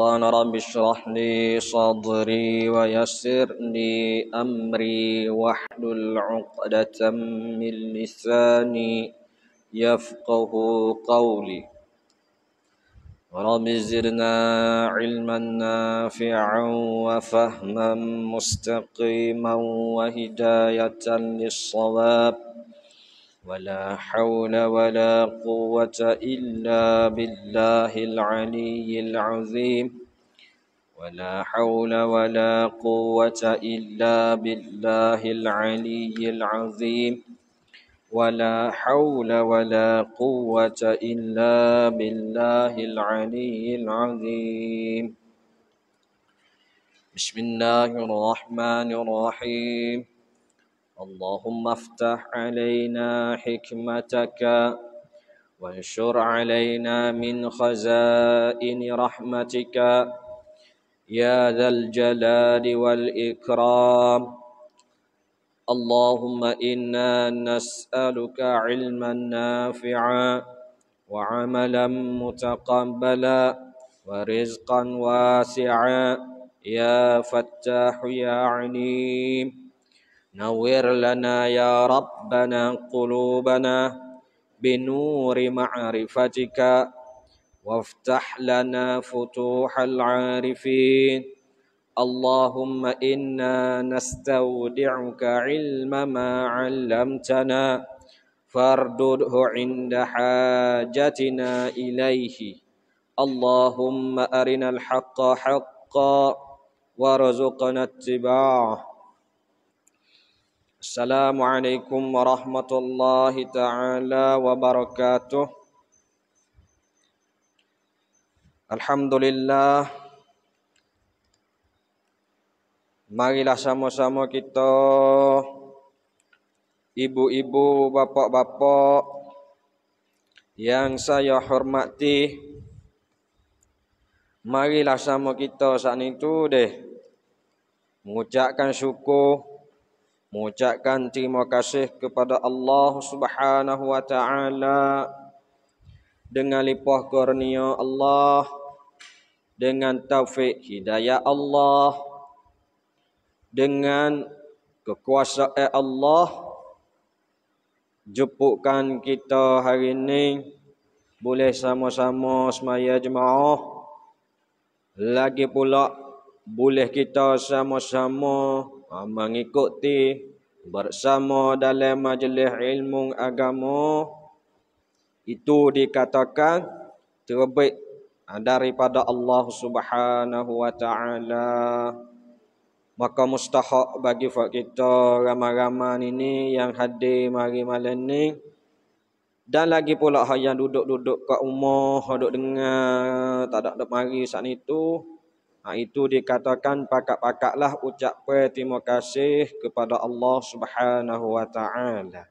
قال رب اشرح لي صدري ويسر لي أمري واحلل عقدة من لساني يفقه قولي رب زرنا علما نافعا وفهما مستقيما وهداية للصواب ولا حول ولا قوة إلا بالله العلي العظيم ولا حول ولا قوة إلا بالله العلي العظيم ولا حول ولا قوة إلا بالله العلي العظيم بسم الله الرحمن الرحيم اللهم افتح علينا حكمتك وانشر علينا من خزائن رحمتك يا ذا الجلال والإكرام اللهم إنا نسألك علما نافعا وعملا متقبلا ورزقا واسعا يا فتاح يا عليم نور لنا يا ربنا قلوبنا بنور معرفتك وافتح لنا فتوح العارفين اللهم إنا نستودعك علم ما علمتنا فاردده عند حاجتنا إليه اللهم أرنا الحق حقا وارزقنا اتباعه السلام عليكم taala الله تعالى وبركاته الحمد لله Marilah sama-sama kita ibu-ibu, bapak-bapak yang saya hormati. Marilah sama kita saat itu deh mengucapkan syukur mengucapkan terima kasih kepada Allah Subhanahu wa taala dengan lipah kurnia Allah dengan taufik hidayah Allah dengan kekuasaan Allah jemputkan kita hari ini boleh sama-sama semaya jemaah lagi pula boleh kita sama-sama Ah, mengikuti bersama dalam majlis ilmu agama itu dikatakan terbaik ah, daripada Allah Subhanahu wa taala maka mustahak bagi fak kita ramai-ramai ini yang hadir mari malam ni dan lagi pula yang duduk-duduk kat rumah duduk dengar tak ada dak mari saat itu Ha, itu dikatakan pakak-pakaklah ucap terima kasih kepada Allah Subhanahu Wa Taala.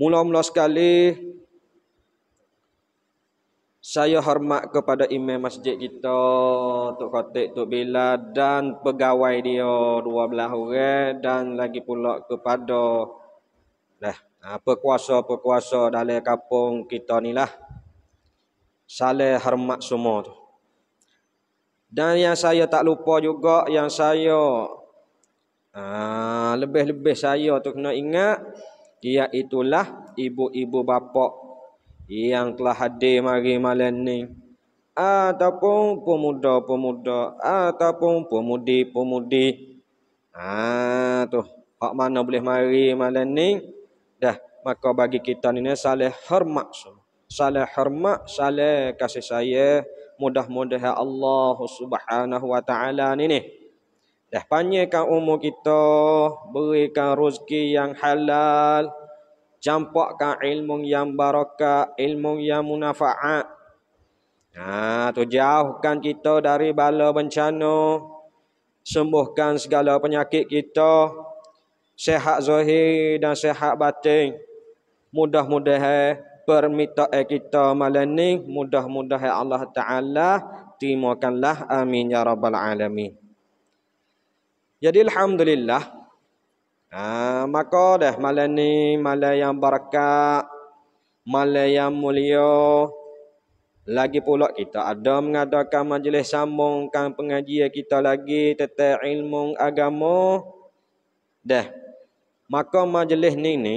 Mula-mula sekali saya hormat kepada imam masjid kita, Tok Khatib Tok Bila dan pegawai dia 12 orang dan lagi pula kepada lah ha, perkuasa-perkuasa dalam kampung kita ni lah. Saleh hormat semua tu. Dan yang saya tak lupa juga yang saya ha, lebih-lebih saya tu kena ingat iaitulah ibu-ibu bapa yang telah hadir mari malam ni ataupun pemuda-pemuda ataupun pemudi-pemudi ah tu hak mana boleh mari malam ni dah maka bagi kita ni saleh hormat saleh hormat saleh kasih sayang mudah-mudahan ya Allah Subhanahu wa taala ni ni dah panjangkan umur kita berikan rezeki yang halal campakkan ilmu yang barakah ilmu yang munafaat ha tu jauhkan kita dari bala bencana sembuhkan segala penyakit kita sehat zahir dan sehat batin mudah-mudahan eh permintaan eh, kita malam ni mudah-mudahan ya Allah taala timakanlah amin ya rabbal alamin jadi alhamdulillah ha, maka dah malam ni malam yang berkat malam yang mulia lagi pula kita ada mengadakan majlis sambungkan pengajian kita lagi tentang ilmu agama dah maka majlis ni ni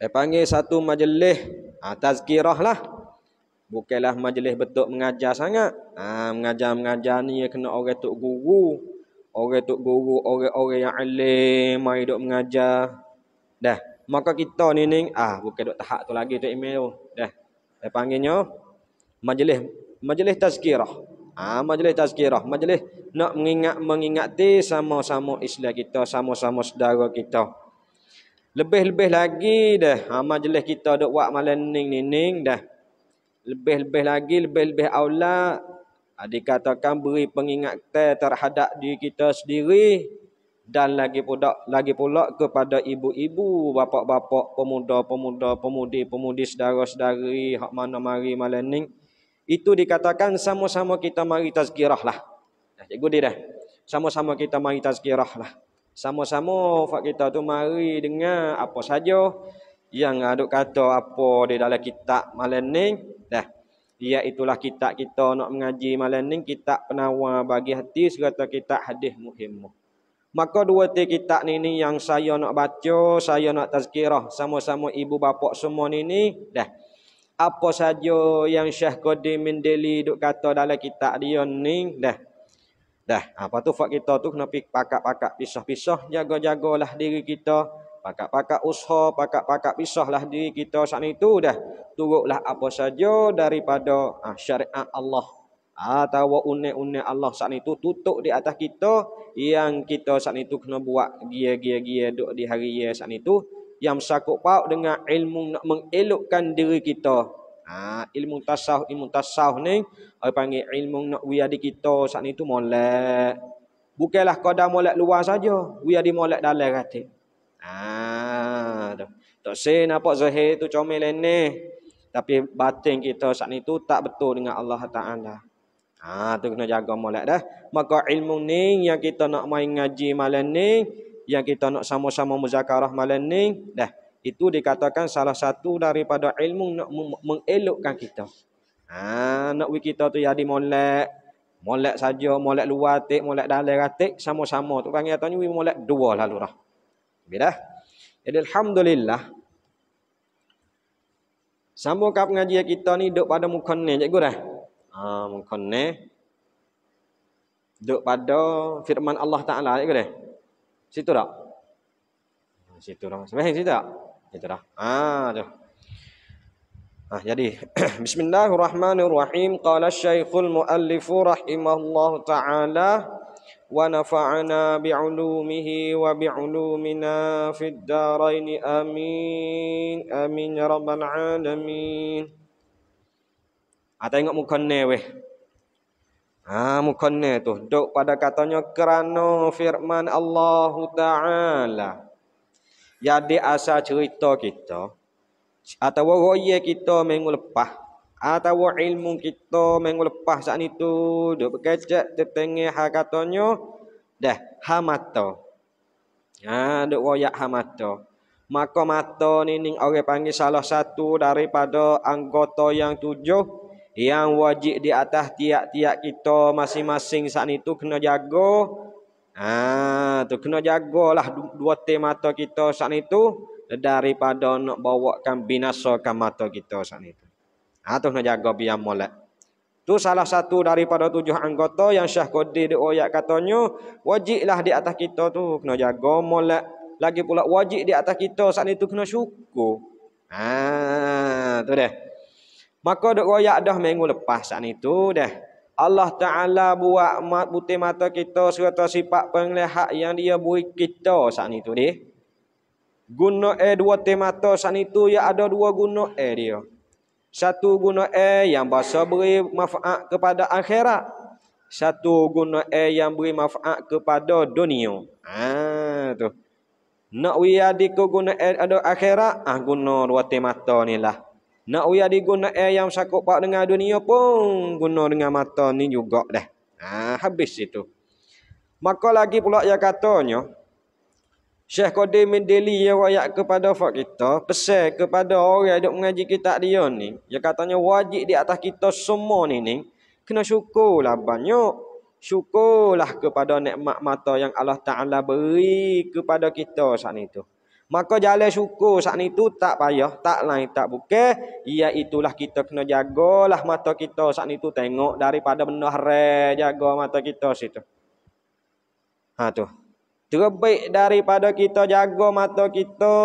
dia panggil satu majlis ha, tazkirah lah. Bukailah majlis betul mengajar sangat. Ha, mengajar-mengajar ha, ni kena orang tok guru. Orang tok guru, orang-orang yang alim, mari duk mengajar. Dah. Maka kita ni ni, ah bukan dok tahap tu lagi tu email tu. Dah. Dia panggilnya majlis, majlis tazkirah. Ah ha, majlis tazkirah, majlis nak mengingat mengingati sama-sama Islam kita, sama-sama saudara kita. Lebih-lebih lagi dah ha, majlis kita duk buat malam ning-ning dah. Lebih-lebih lagi, lebih-lebih aula ha, dikatakan beri pengingatan terhadap diri kita sendiri dan lagi pula lagi pula kepada ibu-ibu, bapa-bapa, pemuda-pemuda, pemudi-pemudi, saudara-saudari hak mana mari malam ning. Itu dikatakan sama-sama kita mari tazkirah lah. Nah, cikgu dia dah. Sama-sama kita mari tazkirah lah. Sama-sama fak kita tu mari dengar apa saja yang ada kata apa di dalam kitab malam ni. Dah. Ia itulah kitab kita nak mengaji malam ni. Kitab penawar bagi hati serta kitab hadis muhimmu. Maka dua ti kitab ni, ni yang saya nak baca, saya nak tazkirah sama-sama ibu bapa semua ni ni. Dah. Apa saja yang Syekh Qadim Mindeli duk kata dalam kitab dia ni. Dah. Dah, apa ha, tu fak kita tu kena pakak-pakak pisah-pisah jaga-jagalah diri kita. Pakak-pakak usha, pakak-pakak pisahlah diri kita saat itu dah. Turutlah apa saja daripada ah, syariat Allah. Atau ha, unik-unik Allah saat itu tutup di atas kita. Yang kita saat itu kena buat gia-gia-gia duduk di hari-hari ya saat itu. Yang sakut paut dengan ilmu nak mengelukkan diri kita. Ha, ilmu tasawuf, ilmu tasawuf ni orang panggil ilmu nak wi adik kita saat ni tu molek. Bukalah kau dah molek luar saja, wi adik molek dalam katik. Ha, tu. Tak sen nampak zahir tu comel lene. Tapi batin kita saat ni tu tak betul dengan Allah Taala. Ha, tu kena jaga molek dah. Maka ilmu ni yang kita nak main ngaji malam ni, yang kita nak sama-sama muzakarah malam ni, dah. Itu dikatakan salah satu daripada ilmu nak mengelokkan kita. Ha, nak buat kita tu jadi molek. Molek saja, molek luar tik, molek dalam ratik. Sama-sama tu panggil tanya, we molek dua lalu lah. Bila? Jadi Alhamdulillah. Sama kap ngajian kita ni duduk pada muka ni, cikgu dah. Ha, muka ni. Duduk pada firman Allah Ta'ala, cikgu dah. Situ tak? Ha, situ lah. Sebenarnya situ tak? Itu dah. Ha tu. ah jadi bismillahirrahmanirrahim qala syaikhul muallif rahimallahu taala wa nafa'ana bi'ulumihi wa bi'ulumina fid darain amin amin ya rabbal alamin Ah ha, tengok muka ni weh. Ha muka ni tu dok pada katanya kerana firman Allah taala jadi asal cerita kita atau royek kita minggu lepas atau ilmu kita minggu lepas saat itu duk bekecek tetengah hak katanya dah ha mata ha duk royak ha mata maka mata ni ning orang panggil salah satu daripada anggota yang tujuh yang wajib di atas tiap-tiap kita masing-masing saat itu kena jaga Ah, tu kena jagalah dua te mata kita saat itu daripada nak bawakan binasakan mata kita saat itu. Ah, tu kena jaga biar molek. Tu salah satu daripada tujuh anggota yang Syah Qadir di oyak katanya wajiblah di atas kita tu kena jaga molek. Lagi pula wajib di atas kita saat itu kena syukur. Ah, tu deh. Maka dok royak dah minggu lepas saat itu deh. Allah Ta'ala buat mat butir mata kita serta sifat penglihat yang dia beri kita saat itu dia. Guna eh dua temata saat itu ya ada dua guna eh dia. Satu guna eh yang bahasa beri manfaat kepada akhirat. Satu guna eh yang beri manfaat kepada dunia. Ah tu. Nak wiyadiku guna eh ada akhirat. Ah guna dua temata ni lah. Nak uya diguna eh yang sakup pak dengan dunia pun guna dengan mata ni juga dah. Ha, habis itu. Maka lagi pula yang katanya. Syekh Qadir min Deli ya wayak kepada fak kita. Pesel kepada orang yang duk mengaji kitab dia ni. Yang katanya wajib di atas kita semua ni ni. Kena syukurlah banyak. Syukurlah kepada nikmat mata yang Allah Ta'ala beri kepada kita saat itu. Maka jalan syukur saat itu tak payah, tak lain, tak Ia itulah kita kena jagalah mata kita saat itu tengok daripada benda haram jaga mata kita situ. Ha tu. Terbaik daripada kita jaga mata kita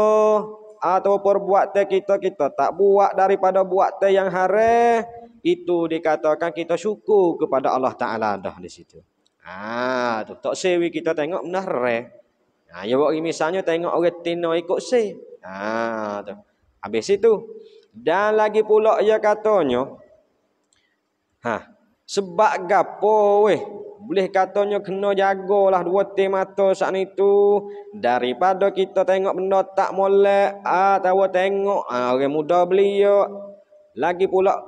atau perbuatan kita kita tak buat daripada buat yang haram itu dikatakan kita syukur kepada Allah Taala dah di situ. Ah tu tak sewi kita tengok benda haram. Ha ya bagi misalnya tengok orang tino ikut se. Ha tu. Habis itu dan lagi pula ia katanya ha sebab gapo weh boleh katanya kena jagalah dua temato saat itu daripada kita tengok benda tak molek atau ha, tengok ha, orang muda belia lagi pula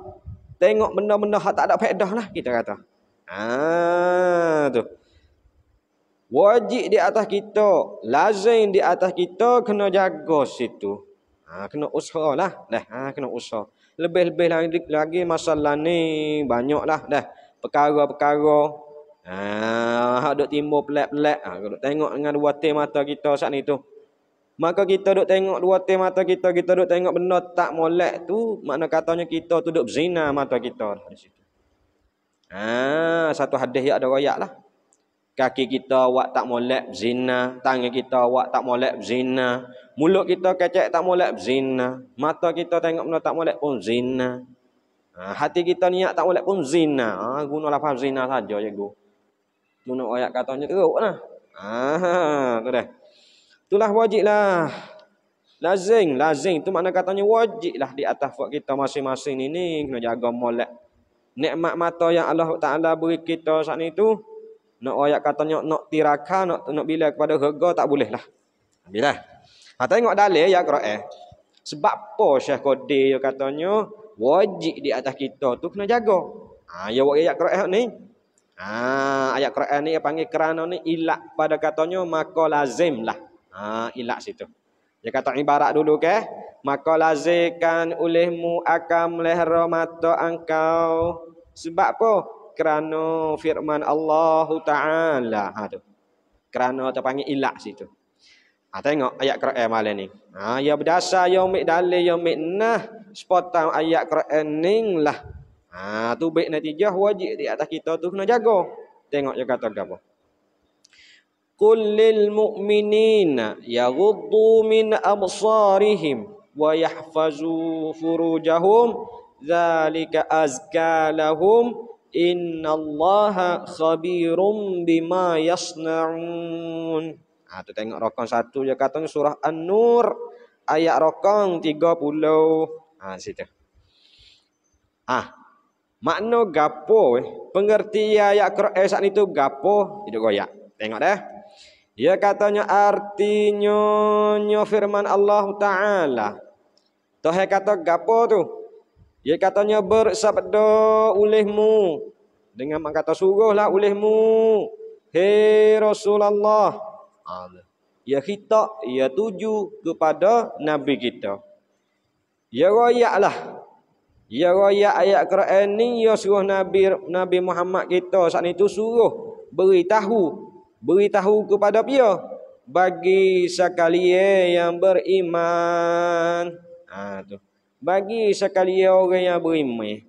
tengok benda-benda tak ada faedah lah kita kata. Ha tu. Wajib di atas kita, lazim di atas kita kena jaga situ. Ha, kena usahalah. Dah, ha, kena usah. Lebih-lebih lagi, lagi masalah ni banyaklah dah. Perkara-perkara. Ha, hak duk timbul pelat-pelat. Ha, duk tengok dengan dua tim mata kita saat ni tu. Maka kita dok tengok dua tim mata kita, kita dok tengok benda tak molek tu, makna katanya kita tu dok berzina mata kita di situ. Ha, satu hadis yang ada royaklah. lah kaki kita awak tak molek zina tangan kita awak tak molek zina mulut kita kecek tak molek zina mata kita tengok benda tak molek pun zina ha, hati kita niat tak molek pun zina ha, guna lafaz zina saja je go guna ayat katanya teruklah ha tu dah itulah wajiblah lazim lazim tu makna katanya wajiblah di atas buat kita masing-masing ini, kena jaga molek nikmat mata yang Allah Taala beri kita saat itu nak ayat katanya nak tiraka nak nak bila kepada harga tak boleh lah. Bila? Ha tengok dalil ya qira'ah. Eh. Sebab apa Syekh Qadir yo katanya wajib di atas kita tu kena jaga. Ha ya buat ayat qira'ah ni. Ha ayat qira'ah ni panggil kerana ni ilak pada katanya maka lazim lah. Ha ilak situ. Dia kata ibarat dulu ke? Maka lazikan ulehmu akan melihara mata engkau. Sebab apa? kerana firman Allah Ta'ala. Ha, tu. Kerana terpanggil ilak situ. Ha, tengok ayat Quran malam ni. Ha, ya berdasar, ya umik dalil, ya umik nah. Sepotang ayat Quran ni lah. Ha, tu baik natijah wajib di atas kita tu kena jaga. Tengok je kata apa. Qul lil mu'minina yaghuddu min absarihim wa yahfazu furujahum zalika azka lahum innallaha khabirum bima yasna'un ah tu tengok rokon satu je katanya surah an-nur ayat rokon 30 ah situ ah makna gapo eh? pengertian ayat Quran eh, saat itu gapo hidup goyak tengok dah Ya katanya artinya nyo firman Allah Ta'ala. Tuhai kata gapo tu? Dia katanya bersabda ulehmu. Dengan mengkata suruhlah ulehmu. Hei Rasulullah. Amin. Ya kita, ya tuju kepada Nabi kita. Ya rayaklah. Ya rayak ayat Quran ni, ya suruh Nabi Nabi Muhammad kita saat itu suruh. Beritahu. Beritahu kepada dia. Bagi sekalian yang beriman. ha, tu bagi sekali orang yang beriman.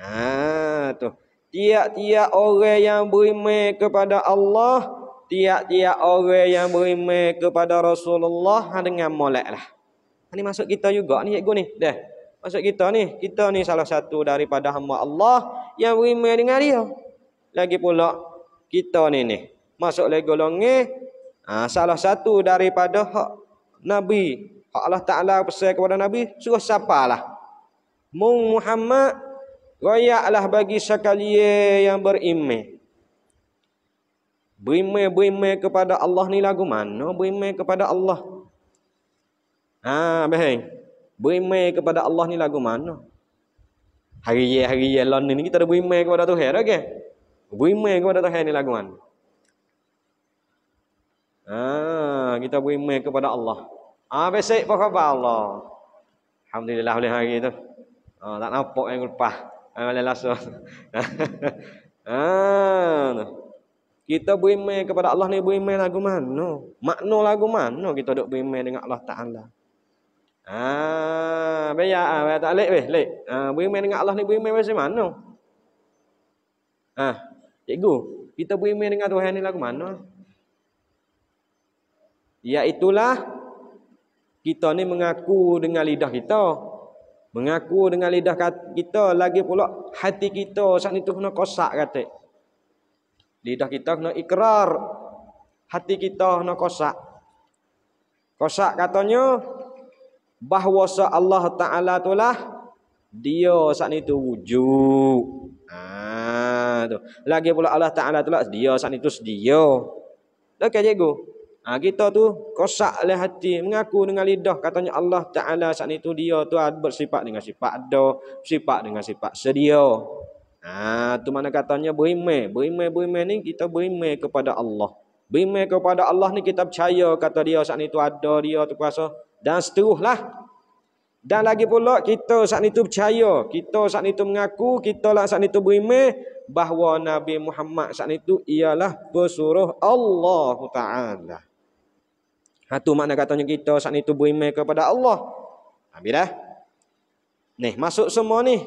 Ha tu. Tiap-tiap orang yang beriman kepada Allah, tiap-tiap orang yang beriman kepada Rasulullah ha dengan molatlah. Ini masuk kita juga ni cikgu ni. Dah. Masuk kita ni, kita ni salah satu daripada hamba Allah yang beriman dengan dia. Lagi pula kita ni ni masuk lagi golongan ha, salah satu daripada hak Nabi Allah Ta'ala pesan kepada Nabi, suruh siapalah. Mung Muhammad, rayaklah bagi sekalian yang berimeh. Berimeh-berimeh kepada Allah ni lagu mana? Berimeh kepada Allah. Ha, baik. Berimeh kepada Allah ni lagu mana? Hari-hari yang lalu ni kita ada berimeh kepada Tuhan, okey? Berimeh kepada Tuhan ni lagu mana? Ha, kita berimeh kepada Allah. Apa sih apa khabar Allah? Alhamdulillah boleh hari tu. Oh, tak nampak yang lepas. Yang boleh langsung. Haa. Ah, kita berimai kepada Allah ni berimai lagu mana? Makna lagu mana kita duduk berimai dengan Allah Ta'ala? Haa. Ah, biar, biar tak lek lep. lep. Uh, berimai dengan Allah ni berimai macam mana? Ah, Cikgu, kita berimai dengan Tuhan ni lagu mana? Ya itulah kita ni mengaku dengan lidah kita mengaku dengan lidah kita lagi pula hati kita saat itu tu kena kosak kata lidah kita kena ikrar hati kita kena kosak kosak katanya bahwasa Allah Ta'ala itulah dia saat itu wujud ah, tu. lagi pula Allah Ta'ala itulah dia saat ni tu sedia okay cikgu Ha, kita tu kosak oleh hati, mengaku dengan lidah. Katanya Allah Ta'ala saat itu dia tu ada bersifat dengan sifat ada, sifat dengan sifat sedia. Ha, tu mana katanya berimai. Berimai, berimai ni kita berimai kepada Allah. Berimai kepada Allah ni kita percaya kata dia saat itu ada, dia tu kuasa. Dan seteruhlah. Dan lagi pula kita saat itu percaya. Kita saat itu mengaku, kita lah saat itu berimai. Bahawa Nabi Muhammad saat itu ialah pesuruh Allah Ta'ala. Ha tu makna katanya kita saat itu tubuh iman kepada Allah. Ambil ha, dah. Nih, masuk semua ni.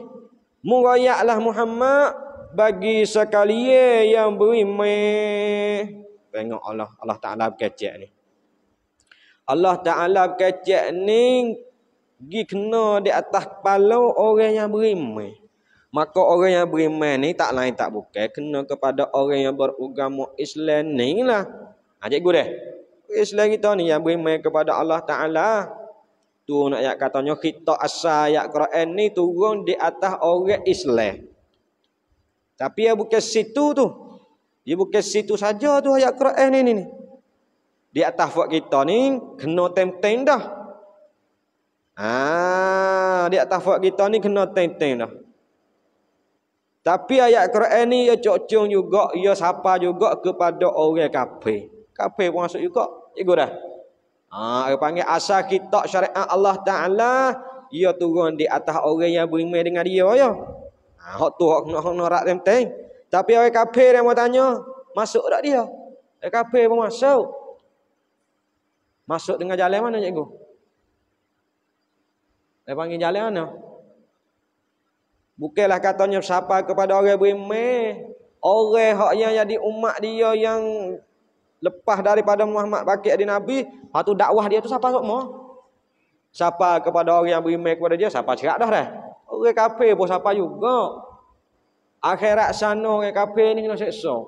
Murayaklah Muhammad bagi sekalian yang beriman. Tengok Allah, Allah Taala berkecek ni. Allah Taala berkecek ni gi kena di atas kepala orang yang beriman. Maka orang yang beriman ni tak lain tak bukan kena kepada orang yang beragama Islam ni lah. Ajak ha, gua deh. Islam kita ni yang beriman kepada Allah Ta'ala. Tu nak yak katanya kita asal ayat Quran ni turun di atas orang Islam. Tapi ia bukan situ tu. Dia bukan situ saja tu ayat Quran ni ni. Di atas buat kita ni kena tem-tem dah. Ah, di atas buat kita ni kena tem-tem dah. Tapi ayat Quran ni ya cocong juga, ya sapa juga kepada orang kafir kafe pun masuk juga cikgu dah ah dia panggil Asa kita syariat Allah taala ia turun di atas orang yang beriman dengan dia ya ah hok tu hok nak nak penting tapi orang kafe dia mau tanya masuk tak dia orang kafe pun masuk masuk dengan jalan mana cikgu dia panggil jalan mana Bukalah katanya siapa kepada orang beriman. Orang yang jadi umat dia yang lepas daripada Muhammad Bakir jadi nabi, patu dakwah dia tu siapa sokmo? Siapa kepada orang yang beriman kepada dia? Siapa cerak dah dah. Orang kafir pun siapa juga. Akhirat sano, orang kafir ni kena seksa.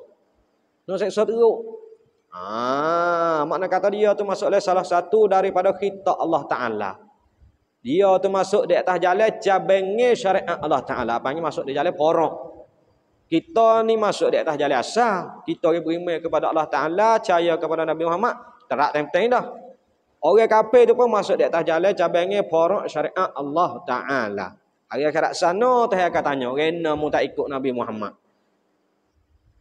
Kena seksa teruk. Ah, makna kata dia tu masuk oleh salah satu daripada kitab Allah Ta'ala. Dia tu masuk di atas jalan cabengi syariat Allah Ta'ala. Apa ni masuk di jalan porok. Kita ni masuk di atas jalan asal. Kita ni beriman kepada Allah Ta'ala, caya kepada Nabi Muhammad. Terak tem-tem dah. Orang kapir tu pun masuk di atas jalan cabangnya porok syariah Allah Ta'ala. Hari akhirat sana, Tuhan akan tanya, Rena mu tak ikut Nabi Muhammad.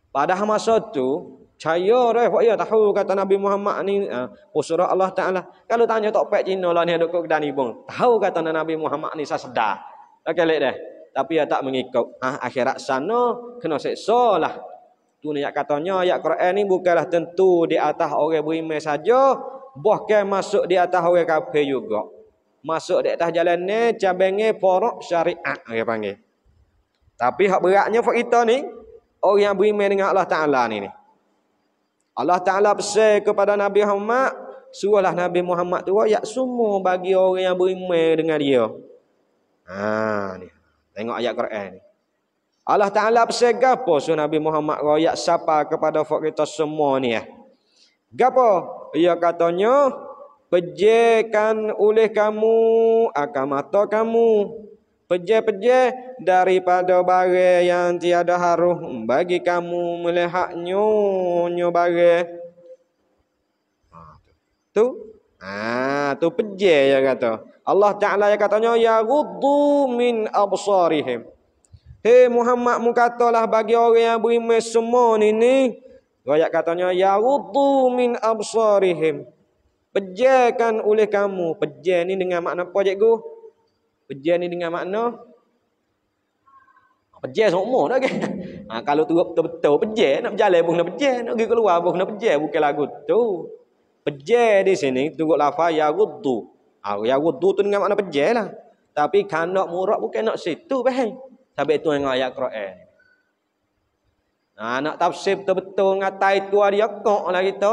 Padahal masa tu, caya. dah, ya tahu kata Nabi Muhammad ni, eh, usura uh, Allah Ta'ala. Kalau tanya tak pek cina lah ni, Tahu kata Nabi Muhammad ni, saya sedar. Okey, lihat deh tapi ya tak mengikut ah akhirat sano, kena seksa lah tu ni yang katanya ayat Quran ni bukanlah tentu di atas orang beriman saja bahkan masuk di atas orang kafir juga masuk di atas jalan ni cabangnya porok syariat dia panggil tapi hak beratnya fak kita ni orang yang beriman dengan Allah Ta'ala ni ni Allah Ta'ala pesan kepada Nabi Muhammad suruhlah Nabi Muhammad tu yak semua bagi orang yang beriman dengan dia Ah ni Tengok ayat Quran ni. Allah Ta'ala pesan gapo so Nabi Muhammad royak siapa kepada folk kita semua ni ya. Gapo? Ia katanya, pejekan oleh kamu, akan mata kamu. Peje-peje daripada barai yang tiada haruh bagi kamu melihat nyonyo barai. Ha, tu? Ah, tu ha, peje ya kata. Allah Ta'ala yang katanya, Ya guddu min absarihim. Hei Muhammad, mu bagi orang yang berimai semua ini, ni. katanya, Ya guddu min absarihim. Pejakan oleh kamu. Pejakan ni dengan makna apa, cikgu? Pejakan ni dengan makna? Pejakan semua dah, kan? Ha, kalau tu betul-betul pejakan, nak berjalan pun nak pejakan. Nak pergi keluar pun nak pejakan. Bukan lagu tu. Pejakan di sini, tu kot lafah, Ya guddu. Ha, ya wudu tu dengan makna pejel lah. Tapi kanak murak bukan nak situ bahan. Sampai tu dengan ayat Quran. Ha, nak tafsir betul-betul ngatai tu dia kok lah kita.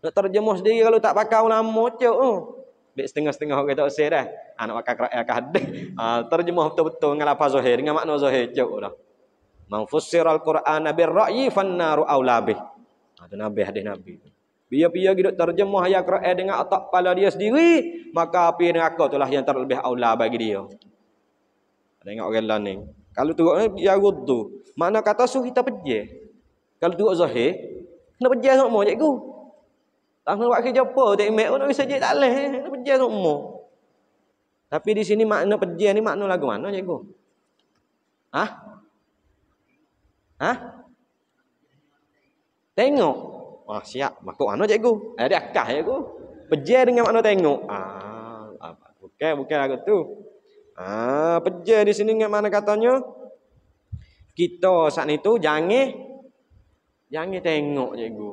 Nak terjemah sendiri kalau tak pakai ulama cok. Oh. Bik setengah-setengah kita kata usir dah. Ha, nak pakai Quran ke hadis. Ha, ah, terjemah betul-betul dengan lapar zuhir. Dengan makna zuhir cok lah. Manfusir al-Quran nabi ra'yi fannaru awlabih. itu ah, nabi hadis nabi. Nabi. Biar-biar kita terjemah yang kera'i dengan otak kepala dia sendiri, maka api neraka itulah yang terlebih aula bagi dia. ada yang orang lain ni. Kalau turut ni, dia rutu. Makna kata suh kita pejah. Kalau turut zahir, kena pejah sama orang cikgu. Tak kena buat kerja apa, tak imek pun nak bisa cik tak leh. Kena pejah sama Tapi di sini makna pejah ni makna lagu mana cikgu? Hah? Hah? Tengok. Ah siap, makok ano cikgu? Ada eh, akah cikgu. Pejer dengan mana tengok. Ah, apa? Ah, bukan bukan aku tu. Ah, pejer di sini dengan mana katanya? Kita saat ni tu jangan jangan tengok cikgu.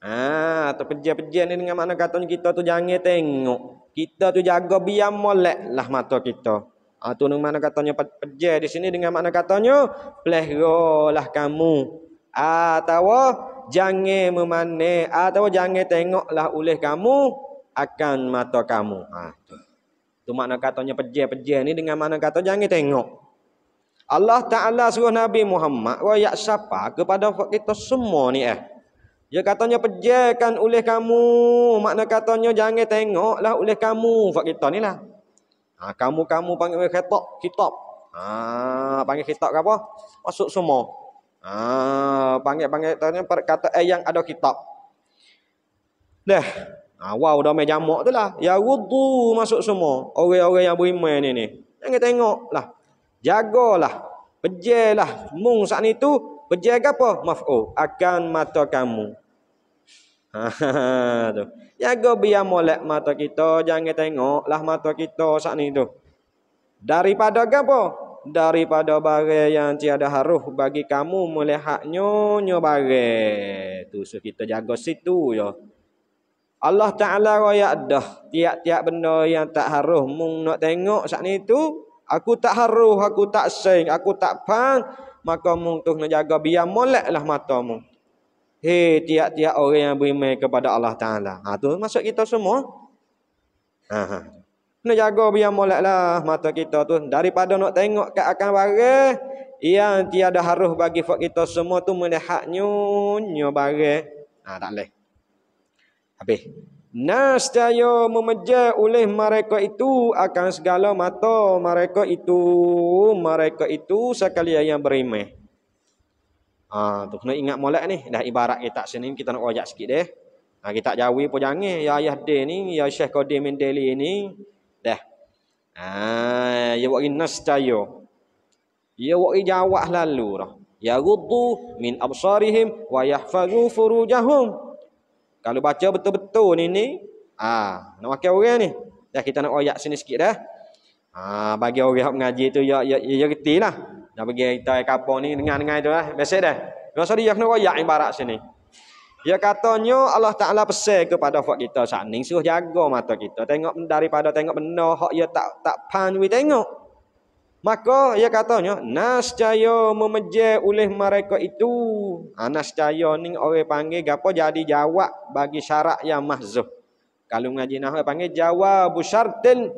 Ah, atau pejer-pejer ni dengan mana katanya kita tu jangan tengok. Kita tu jaga biar molek lah mata kita. Ah, tu dengan mana katanya pejer di sini dengan mana katanya? Pelehrolah kamu. atau ah, jangan memane ah, atau jangan tengoklah oleh kamu akan mata kamu ha tu, tu makna katanya pejel-pejel ni dengan makna kata jangan tengok Allah taala suruh Nabi Muhammad wa ya siapa kepada kita semua ni eh dia katanya pejelkan oleh kamu makna katanya jangan tengoklah oleh kamu fak kita ni lah ha kamu-kamu panggil khitab kitab ha panggil kitab ke apa masuk semua Ah, panggil-panggil ha, tanya kata eh yang ada kitab. Dah. Awau dah main jamak tu lah. Ya wudu masuk semua. Orang-orang yang beriman ni ni. Jangan tengok lah. Jagalah. Pejailah. Mung saat ni tu. Pejail ke apa? Maf'u. Oh, akan mata kamu. Ah, tu. Jaga biar molek mata kita. Jangan tengok lah mata kita saat ni tu. Daripada ke apa? daripada barang yang tiada haruf bagi kamu melihatnya nyo barang tu so kita jaga situ yo Allah taala royak dah tiap-tiap benda yang tak haruf mung nak tengok sat ni tu aku tak haruf aku tak sing aku tak pang maka mung tu nak jaga biar moleklah matamu he tiap-tiap orang yang beriman kepada Allah taala ha tu masuk kita semua ha, ha. Kena jaga biar molek lah mata kita tu. Daripada nak tengok ke akan barang. Yang tiada harus bagi fok kita semua tu melihat nyonya barang. Ah ha, tak boleh. Habis. Nasdaya memejar oleh mereka itu akan segala mata mereka itu. Mereka itu sekali yang berimeh. Ah tu kena ingat molek ni. Dah ibarat kita sini kita nak rojak sikit deh. Ha, kita jawi pun jangan. Ya Ayah Deh ni, Ya Syekh Qadim Mendeli ni. Ah, ya wa inastayo. Ya wa jawab lalu dah. Ya ruddu min absarihim wa yahfazu furujahum. Kalau baca betul-betul ni ni, ah, nak makan orang ni. Dah kita nak oyak sini sikit dah. Ah, bagi orang yang mengaji tu ya ya ya, ya getilah. Nak bagi kita kapo ni dengar-dengar tu lah. Biasa dah. Rasa dia kena oyak ibarat sini. Ya katanya Allah Ta'ala pesan kepada fak kita saat Suruh jaga mata kita. Tengok daripada tengok benda hak ya tak tak panwi tengok. Maka ya katanya. Nascaya memejek oleh mereka itu. Ha, nascaya ni orang panggil gapo jadi jawab bagi syarat yang mahzuh. Kalau ngaji nahu panggil jawab syartin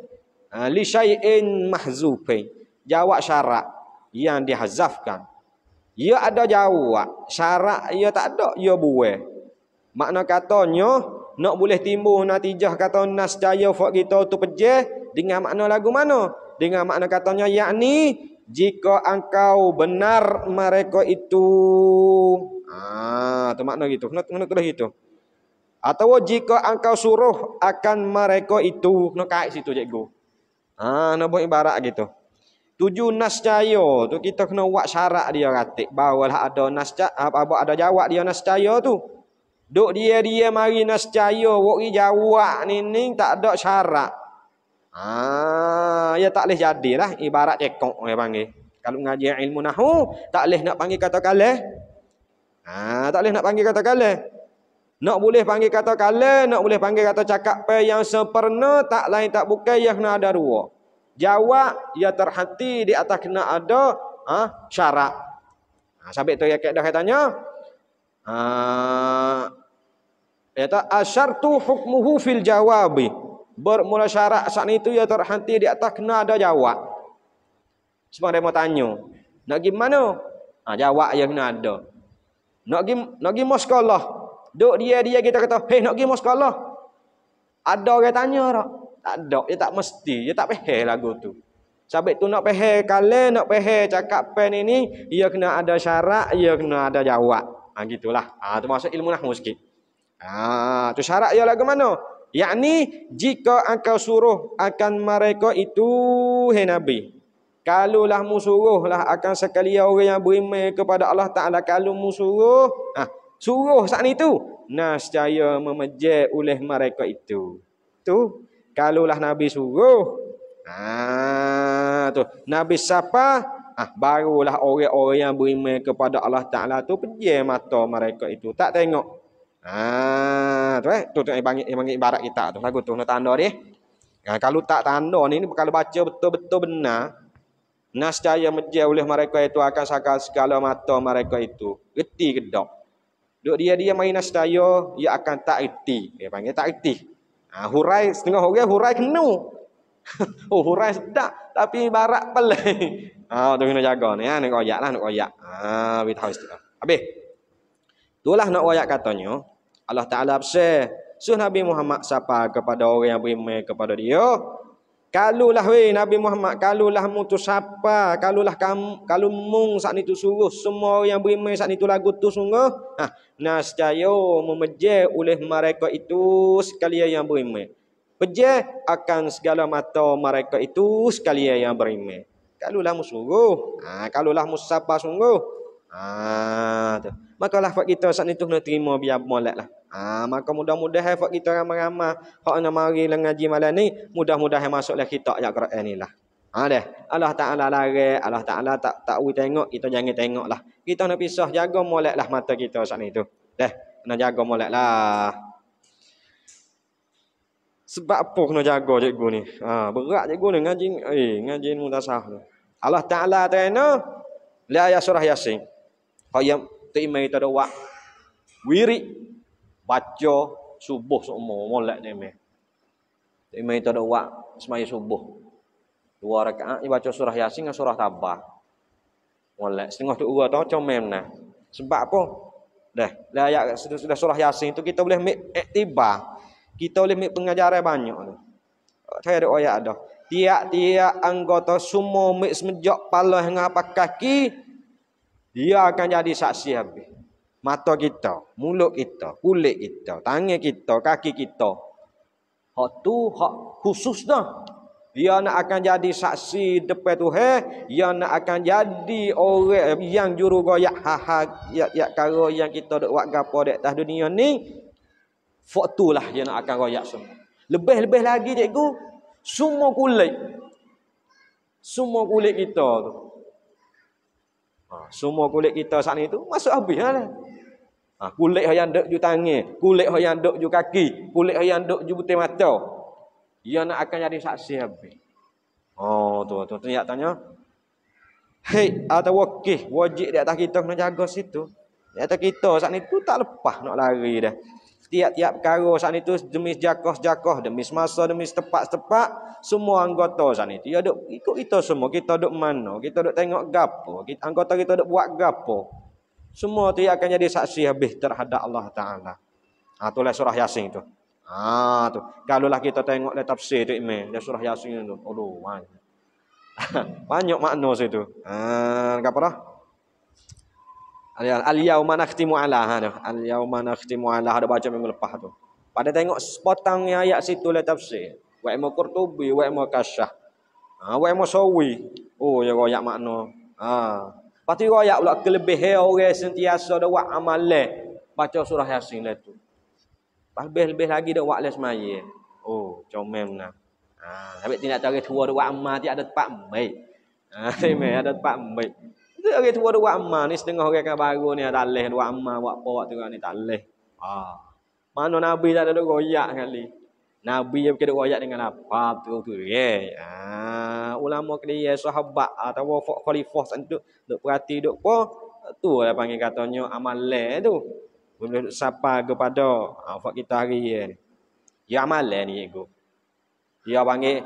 ha, li syai'in mahzufin. Jawab syarat yang dihazafkan. Ia ya ada jawab. Syarat ia ya tak ada. Ia ya buah. Makna katanya nak boleh timbul natijah kata nasdaya fak kita tu pejeh dengan makna lagu mana? Dengan makna katanya yakni jika engkau benar mereka itu. Ah, tu makna gitu. Mana kedah gitu. Atau jika engkau suruh akan mereka itu. Nak kait situ cikgu. Ah, ha, nak buat ibarat gitu. Tujuh nascaya tu kita kena buat syarat dia katik. Bahawa ada nascaya, apa-apa ada jawab dia nascaya tu. Duk dia-dia mari nak secaya. Wari jawab ni, ni tak ada syarat. Ah, ya tak boleh jadilah. Ibarat cekok dia panggil. Kalau ngaji ilmu nahu, tak boleh nak panggil kata kalah. Ah, ha, tak boleh nak panggil kata kalah. Nak boleh panggil kata kalah, nak boleh panggil kata cakap yang sempurna, tak lain tak bukan yang kena ada dua. Jawab, ya terhati di atas kena ada ah, syarat. Ah, sampai tu yang kaedah katanya, ya ya ah, ta asyartu hukmuhu fil jawabi bermula syarat saat itu ya terhenti di atas kena ada jawab sebab dia mau tanya nak pergi mana ha, jawab yang kena ada nak pergi nak pergi sekolah duk dia dia kita kata hei nak pergi sekolah ada orang tanya tak tak ada dia tak mesti dia tak pehel lagu tu Sabit tu nak pehel kalau nak pehel cakap pen ini Ia kena ada syarat Ia kena ada jawab Ha gitulah. Ha tu maksud ilmu nahwu sikit. Ha tu syarat ialah ke mana? Yakni jika engkau suruh akan mereka itu hai nabi. Kalulah mu suruhlah akan sekali orang yang beriman kepada Allah Taala kalau mu suruh, ha suruh saat itu nascaya memejek oleh mereka itu. Tu kalulah nabi suruh. Ha tu nabi siapa? Ah, barulah orang-orang yang beriman kepada Allah Taala tu pejam mata mereka itu, tak tengok. Ah, tu eh, tu tu yang panggil panggil ibarat kita tu. Lagu tu nak tanda dia. Eh. Ah, ya, kalau tak tanda ni, kalau baca betul-betul benar, nascaya meja oleh mereka itu akan sakal segala mata mereka itu. Reti kedok. Duk dia-dia main nascaya, ia akan tak reti. Dia panggil tak reti. Ha, hurai, setengah orang hurai kena. oh, hurai sedap. Tapi barat pelik. Ah, tu kena jaga ni ya. Nak royak lah, nak royak. Ah, kita harus tengok. Habis. Itulah nak royak katanya. Allah Ta'ala bersih. Suh Nabi Muhammad siapa kepada orang yang beriman kepada dia. Kalulah we Nabi Muhammad. Kalulah mu tu siapa. Kalulah kamu. Kalu mung saat ni tu suruh. Semua orang yang beriman saat ni tu lagu tu sungguh. Ah, nasjaya memejir oleh mereka itu sekalian yang beriman. Pejir akan segala mata mereka itu sekalian yang beriman kalau lah musungguh ha kalau lah musapa sungguh ha tu maka lah kita saat itu tu kena terima biar molek lah ha maka mudah-mudahan fak kita ramai ramah, hak nak mari lah ngaji malam ni mudah-mudahan mudah masuklah kita ayat Quran ni lah ha deh Allah taala lare Allah taala tak tak ui tengok kita jangan tengok lah kita nak pisah jaga molek lah mata kita saat itu. tu deh kena jaga molek lah sebab apa kena jaga cikgu ni? Ha, berat cikgu ni ngaji eh ngaji mutasawuf ni. Allah Taala tanya la ayat surah Yasin. Qayyam tu'imai tadawa wiri baca subuh semua molat ni meh. Tu'imai tadawa semai subuh. Dua rakaat baca surah Yasin dan surah taba, Molat setengah tu gua tau comel nah. Sebab apa? Dah, dah ayat sudah surah Yasin tu kita boleh ambil iktibar. Eh, kita boleh ambil pengajaran banyak tu. Saya ada ayat ada. Tiap-tiap anggota semua ambil semenjak palah dengan apa kaki. Dia akan jadi saksi habis. Mata kita, mulut kita, kulit kita, tangan kita, kaki kita. Hak tu hak khusus dah. Dia nak akan jadi saksi depan Tuhan, dia nak akan jadi orang yang juru goyak ha ha yak ya kalau yang kita dak buat gapo dak tah dunia ni, Faktulah dia nak akan royak semua. Lebih-lebih lagi cikgu, semua kulit. Semua kulit kita tu. Ha, semua kulit kita saat ni tu, masuk habis lah. Ha, kulit yang duduk di tangan, kulit yang duduk di kaki, kulit yang duduk di butir mata. Dia nak akan jadi saksi habis. Oh, tu, tu, tu, tu, tanya. Hei, atau wakih, wajib di atas kita kena jaga situ. Di atas kita saat ni tu tak lepas nak lari dah. Tiap-tiap perkara saat itu demi jakoh-jakoh, demi semasa, demi setepak-setepak, semua anggota saat itu. Ya duk ikut kita semua, kita duk mana, kita duk tengok gapo, kita, anggota kita duk buat gapo. Semua tu akan jadi saksi habis terhadap Allah Ta'ala. Ha, itulah surah Yasin itu. Ha, tu. Kalau lah kita tengok dia tafsir tu, Imi, dia surah Yasin itu. Aduh, banyak. banyak makna itu. Ha, kenapa dah? Al-yawma nakhtimu ala ha tu. Al-yawma nakhtimu ala ada baca minggu lepas tu. Pada tengok sepotangnya ayat situ le tafsir. Wa ma qurtubi wa ma kasyah. Ha wa ma sawi. Oh ya gaya makna. Ha. Pasti gaya pula kelebih orang sentiasa ada buat amalan baca surah Yasin le tu. Lebih-lebih lagi dia buat le semaya. Oh, comem nah. Ha, tapi tindak tarik tua dia buat amal tiada tempat baik. Ha, ada tempat baik. Itu orang tua dia buat amal ni setengah orang kan baru ni ada leh buat amal buat apa tu ni tak leh. Ah. Ha. Mana nabi tak ada dok royak kali. Nabi yang kena royak dengan apa tu tu ye. Ah ulama kedia sahabat atau khalifah tu dok perhati dok apa tu lah panggil katanya amal leh tu. Boleh sapa kepada ah, kita hari ni. Ya amal leh ni ego. Dia ya panggil